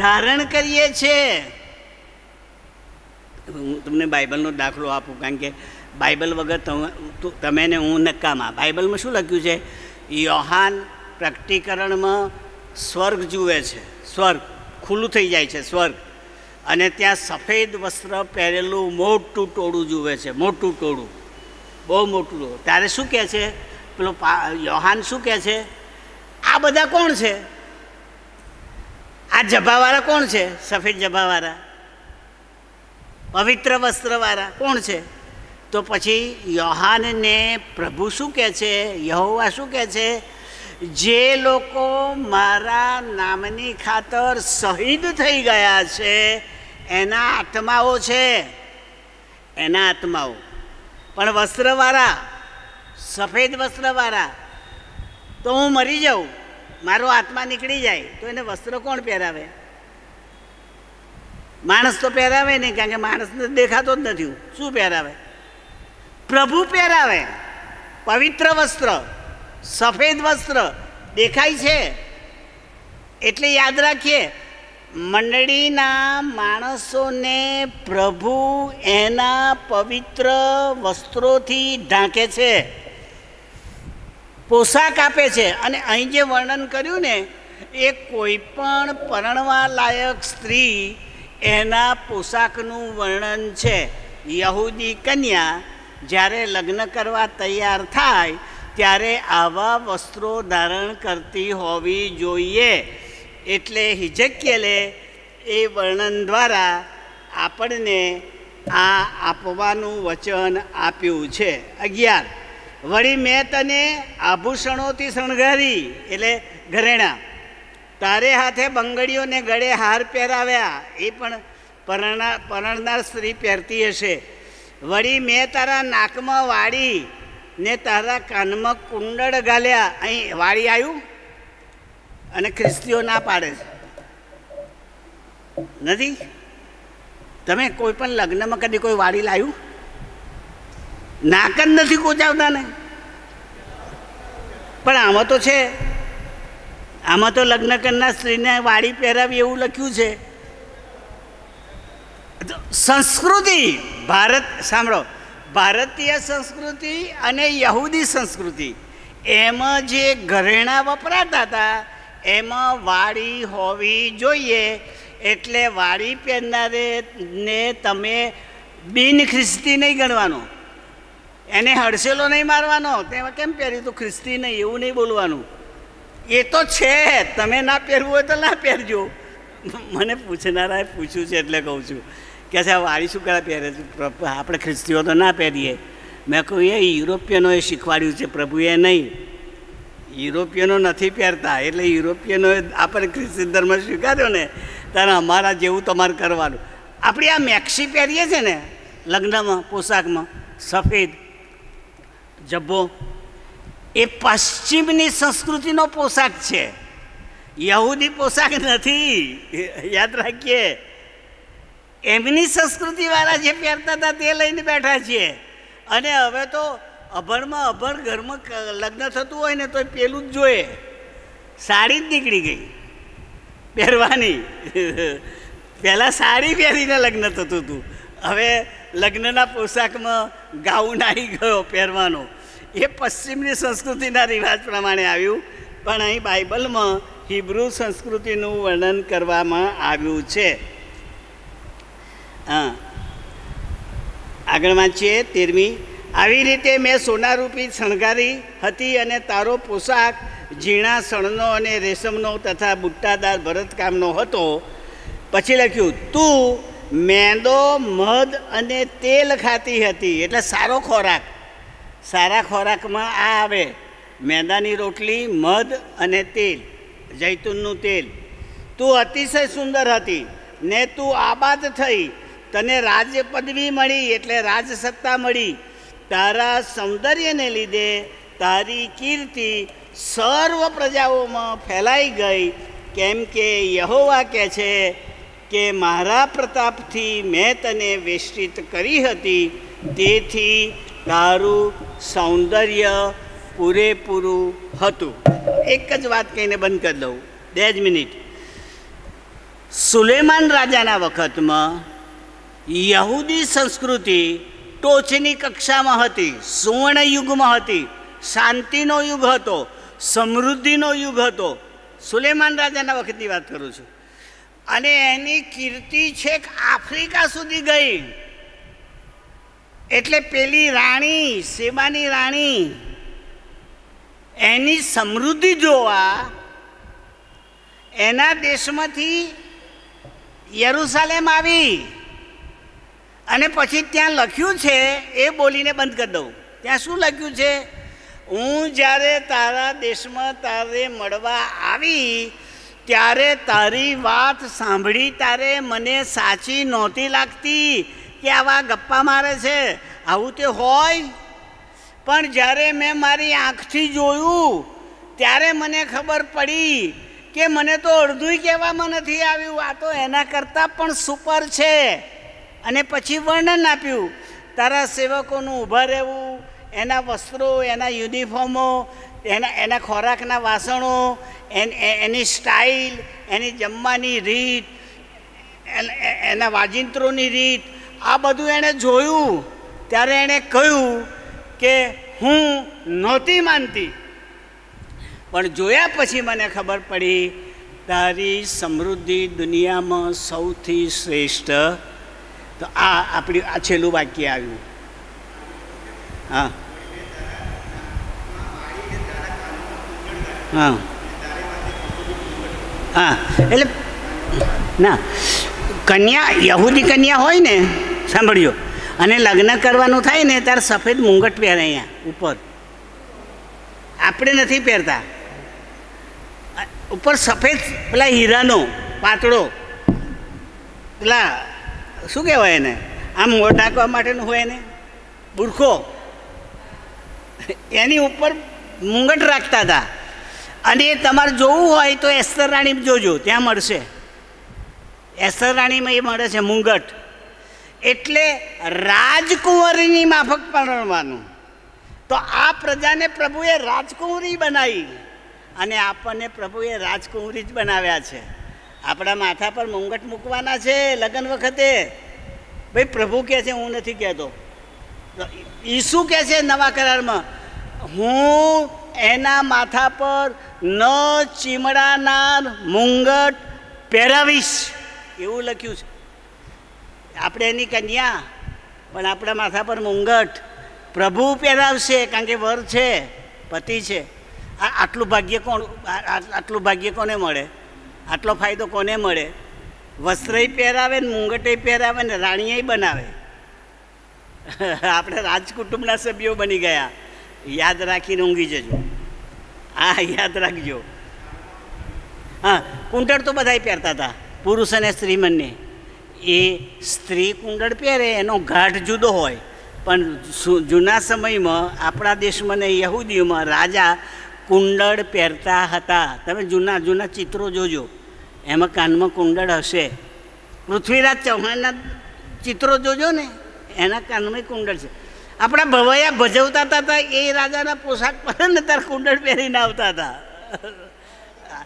S1: ધારણ કરીએ છીએ હું તમને બાઇબલનો દાખલો આપું કારણ કે બાઇબલ વગર તમે ને હું નક્કામાં બાઇબલમાં શું લખ્યું છે યોહાન પ્રગટીકરણમાં સ્વર્ગ જુએ છે સ્વર્ગ ખુલ્લું થઈ જાય છે સ્વર્ગ અને ત્યાં સફેદ વસ્ત્ર પહેરેલું મોટું ટોળું જુએ છે મોટું ટોળું બહુ મોટું ત્યારે શું કહે છે પેલો યોહાન શું કહે છે આ બધા કોણ છે આ જભાવાળા કોણ છે સફેદ જભાવાળા પવિત્ર વસ્ત્રવાળા કોણ છે તો પછી યોહાનને પ્રભુ શું કહે છે યહોવા શું કહે છે જે લોકો મારા નામની ખાતર શહીદ થઈ ગયા છે એના આત્માઓ છે એના આત્માઓ પણ વસ્ત્રવાળા સફેદ વસ્ત્રવાળા તો હું મરી જાઉં મારો આત્મા નીકળી જાય તો એને વસ્ત્ર કોણ પહેરાવે માણસ તો પહેરાવે નહીં કારણ કે માણસને દેખાતો જ નથી શું પહેરાવે પ્રભુ પહેરાવે પવિત્ર વસ્ત્ર સફેદ વસ્ત્ર દેખાય છે એટલે યાદ રાખીએ મંડળીના માણસોને પ્રભુ એના પવિત્ર વસ્ત્રોથી ઢાંકે છે પોશાક આપે છે અને અહીં જે વર્ણન કર્યું ને એ કોઈ પણ પરણવા લાયક સ્ત્રી એના પોશાકનું વર્ણન છે યહૂદી કન્યા જ્યારે લગ્ન કરવા તૈયાર થાય ત્યારે આવા વસ્ત્રો ધારણ કરતી હોવી જોઈએ એટલે હિજકેલે એ વર્ણન દ્વારા આપણને આ આપવાનું વચન આપ્યું છે અગિયાર વળી મેં તને આભૂષણોથી શણગારી એટલે ઘરેણા તારે હાથે બંગડીઓને ગળે હાર પહેરાવ્યા એ પણ પરણા પરણનાર સ્ત્રી પહેરતી હશે વળી મેં તારા નાકમાં વાળી ને તારા કાનમાં કુંડળ ગાલ્યા અહીં વાળી આવ્યું અને ખ્રિસ્તીઓ ના પાડે નથી તમે કોઈ પણ લગ્નમાં કદી કોઈ વાળી લાવ્યું નાક જ નથી કોચાવતા ને પણ આમાં તો છે આમાં તો લગ્ન કરનાર સ્ત્રીને વાળી પહેરાવી એવું લખ્યું છે સંસ્કૃતિ ભારત સાંભળો ભારતીય સંસ્કૃતિ અને યહૂદી સંસ્કૃતિ એમાં જે ઘરેણા વપરાતા હતા એમાં વાળી હોવી જોઈએ એટલે વાળી પહેરનારે ને તમે બિન ખ્રિસ્તી નહીં ગણવાનો એને હડસેલો નહીં મારવાનો તેમાં કેમ પહેર્યું તું ખ્રિસ્તી નહીં એવું નહીં બોલવાનું એ તો છે તમે ના પહેરવું હોય તો ના પહેરજો મને પૂછનારાએ પૂછ્યું છે એટલે કહું છું કે છે આ વાળી શું કરે પહેરે આપણે ખ્રિસ્તીઓ તો ના પહેરીએ મેં કહું એ યુરોપિયનોએ શીખવાડ્યું છે પ્રભુએ નહીં યુરોપિયનો નથી પહેરતા એટલે યુરોપિયનોએ આપણે ખ્રિસ્તી ધર્મ સ્વીકાર્યો ને ત્યારે અમારા જેવું તમારે કરવાનું આપણે આ મેક્સી પહેરીએ છીએ ને લગ્નમાં પોશાકમાં સફેદ જબ્બો એ પશ્ચિમની સંસ્કૃતિનો પોશાક છે યહૂદી પોશાક નથી યાદ રાખીએ એમની સંસ્કૃતિવાળા જે પહેરતા હતા તે લઈને બેઠા છીએ અને હવે તો અભણમાં અભણ ઘરમાં લગ્ન થતું હોય ને તો પેલું જ જોઈએ સાડી જ નીકળી ગઈ પહેરવાની પહેલાં સાડી પહેરીને લગ્ન થતું હતું હવે લગ્નના પોશાકમાં ગાઉન આવી ગયો પહેરવાનો એ પશ્ચિમની સંસ્કૃતિના રિવાજ પ્રમાણે આવ્યું પણ અહીં બાઇબલમાં હિબ્રુ સંસ્કૃતિનું વર્ણન કરવામાં આવ્યું છે હા આગળ વાંચીએ તેરમી આવી રીતે મેં સોનારૂપી શણગારી હતી અને તારો પોશાક ઝીણા સણનો અને રેશમનો તથા બુટ્ટાદાર ભરતકામનો હતો પછી લખ્યું તું મેંદો મધ અને તેલ ખાતી હતી એટલે સારો ખોરાક સારા ખોરાકમાં આ આવે મેંદાની રોટલી મધ અને તેલ જૈતુનનું તેલ તું અતિશય સુંદર હતી ને તું આબાદ થઈ તને રાજ પદવી મળી એટલે રાજ સત્તા મળી તારા સૌંદર્યને લીધે તારી કીર્તિ સર્વ પ્રજાઓમાં ફેલાઈ ગઈ કેમ કે યહોવા કહે છે કે મારા પ્રતાપથી મેં તને વેષ્ટિત કરી હતી તેથી તારું સૌંદર્ય પૂરેપૂરું હતું એક જ વાત કહીને બંધ કરી દઉં બે જ મિનિટ સુલેમાન રાજાના વખતમાં યહૂદી સંસ્કૃતિ ટોચની કક્ષામાં હતી સુવર્ણ યુગમાં હતી શાંતિનો યુગ હતો સમૃદ્ધિનો યુગ હતો સુલેમાન રાજાના વખતની વાત કરું છું અને એની કીર્તિ છેક આફ્રિકા સુધી ગઈ એટલે પેલી રાણી સેબાની રાણી એની સમૃદ્ધિ જોવા એના દેશમાંથી યરુસાલેમ આવી અને પછી ત્યાં લખ્યું છે એ બોલીને બંધ કરી દઉં ત્યાં શું લખ્યું છે હું જ્યારે તારા દેશમાં તારે મળવા આવી ત્યારે તારી વાત સાંભળી તારે મને સાચી નહોતી લાગતી કે આવા ગપ્પા મારે છે આવું તે હોય પણ જ્યારે મેં મારી આંખથી જોયું ત્યારે મને ખબર પડી કે મને તો અડધું કહેવામાં નથી આવ્યું આ તો એના કરતાં પણ સુપર છે અને પછી વર્ણન આપ્યું તારા સેવકોનું ઊભા રહેવું એના વસ્ત્રો એના યુનિફોર્મો એના એના ખોરાકના વાસણો એની સ્ટાઇલ એની જમવાની રીત એના વાજિંત્રોની રીત આ બધું એણે જોયું ત્યારે એણે કહ્યું કે હું નહોતી માનતી પણ જોયા પછી મને ખબર પડી તારી સમૃદ્ધિ દુનિયામાં સૌથી શ્રેષ્ઠ તો આ આપણી આ છેલ્લું વાક્ય આવ્યું હા હા હા એટલે ના કન્યા યહૂદી કન્યા હોય ને સાંભળ્યો અને લગ્ન કરવાનું થાય ને ત્યારે સફેદ મુંગટ પહેરે અહીંયા ઉપર આપણે નથી પહેરતા ઉપર સફેદ પેલા હીરાનો પાતળો પેલા શું કહેવાય એને આમ મોઢ ઢાંકવા માટેનું હોય ને બુરખો એની ઉપર મુંગટ રાખતા હતા અને એ તમારે જોવું હોય તો એસ્તર રાણી જોજો ત્યાં મળશે એસ્તર રાણીમાં એ મળે છે મુંગટ એટલે રાજકુંવરીની માફક પરણવાનું તો આ પ્રજાને પ્રભુએ રાજકુંવરી બનાવી અને આપણને પ્રભુએ રાજકુંવરી જ બનાવ્યા છે આપણા માથા પર મુંગટ મૂકવાના છે લગ્ન વખતે ભાઈ પ્રભુ કહે છે હું નથી કહેતો ઈસુ કહે છે નવા કરારમાં હું એના માથા પર ન ચીમડાનાર મુંગટ પહેરાવીશ એવું લખ્યું છે આપણે એની કન્યા પણ આપણા માથા પર મુંગટ પ્રભુ પહેરાવશે કારણ કે વર છે પતિ છે આ આટલું ભાગ્ય કોણ આટલું ભાગ્ય કોને મળે આટલો ફાયદો કોને મળે વસ્ત્રય પહેરાવે ને મુંગટય પહેરાવે ને રાણીએ બનાવે આપણે રાજકુટુંબના સભ્યો બની ગયા યાદ રાખીને ઊંઘી જજો હા યાદ રાખજો હા કુંડળ તો બધા પહેરતા હતા પુરુષ અને સ્ત્રી બંને એ સ્ત્રી કુંડળ પહેરે એનો ગાઢ જુદો હોય પણ જૂના સમયમાં આપણા દેશમાં ને યહૂદીઓમાં રાજા કુંડળ પહેરતા હતા તમે જૂના જૂના ચિત્રો જોજો એમાં કાનમાં કુંડળ હશે પૃથ્વીરાજ ચૌહાણના ચિત્રો જોજો ને એના કાનમાં કુંડળ છે આપણા ભવૈયા ભજવતા હતા એ રાજાના પોશાક પર ને તાર કુંડળ પહેરીને આવતા હતા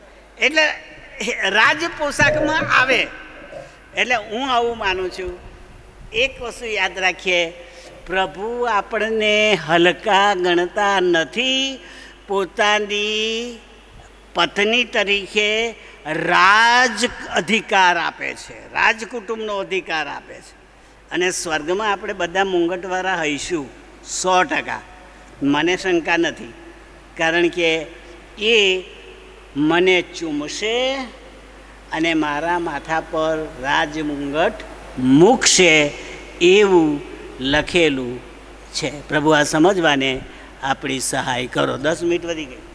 S1: એટલે રાજ પોશાકમાં આવે એટલે હું આવું માનું છું એક વસ્તુ યાદ રાખીએ પ્રભુ આપણને હલકા ગણતા નથી પોતાની પત્ની તરીકે રાજ અધિકાર આપે છે રાજકુટુંબનો અધિકાર આપે છે અને સ્વર્ગમાં આપણે બધા મુંગટવાળા હઈશું સો ટકા મને શંકા નથી કારણ કે એ મને ચૂમશે અને મારા માથા પર રાજમુંગટ મૂકશે એવું લખેલું છે પ્રભુ આ સમજવાને આપણી સહાય કરો દસ મિનિટ વધી ગઈ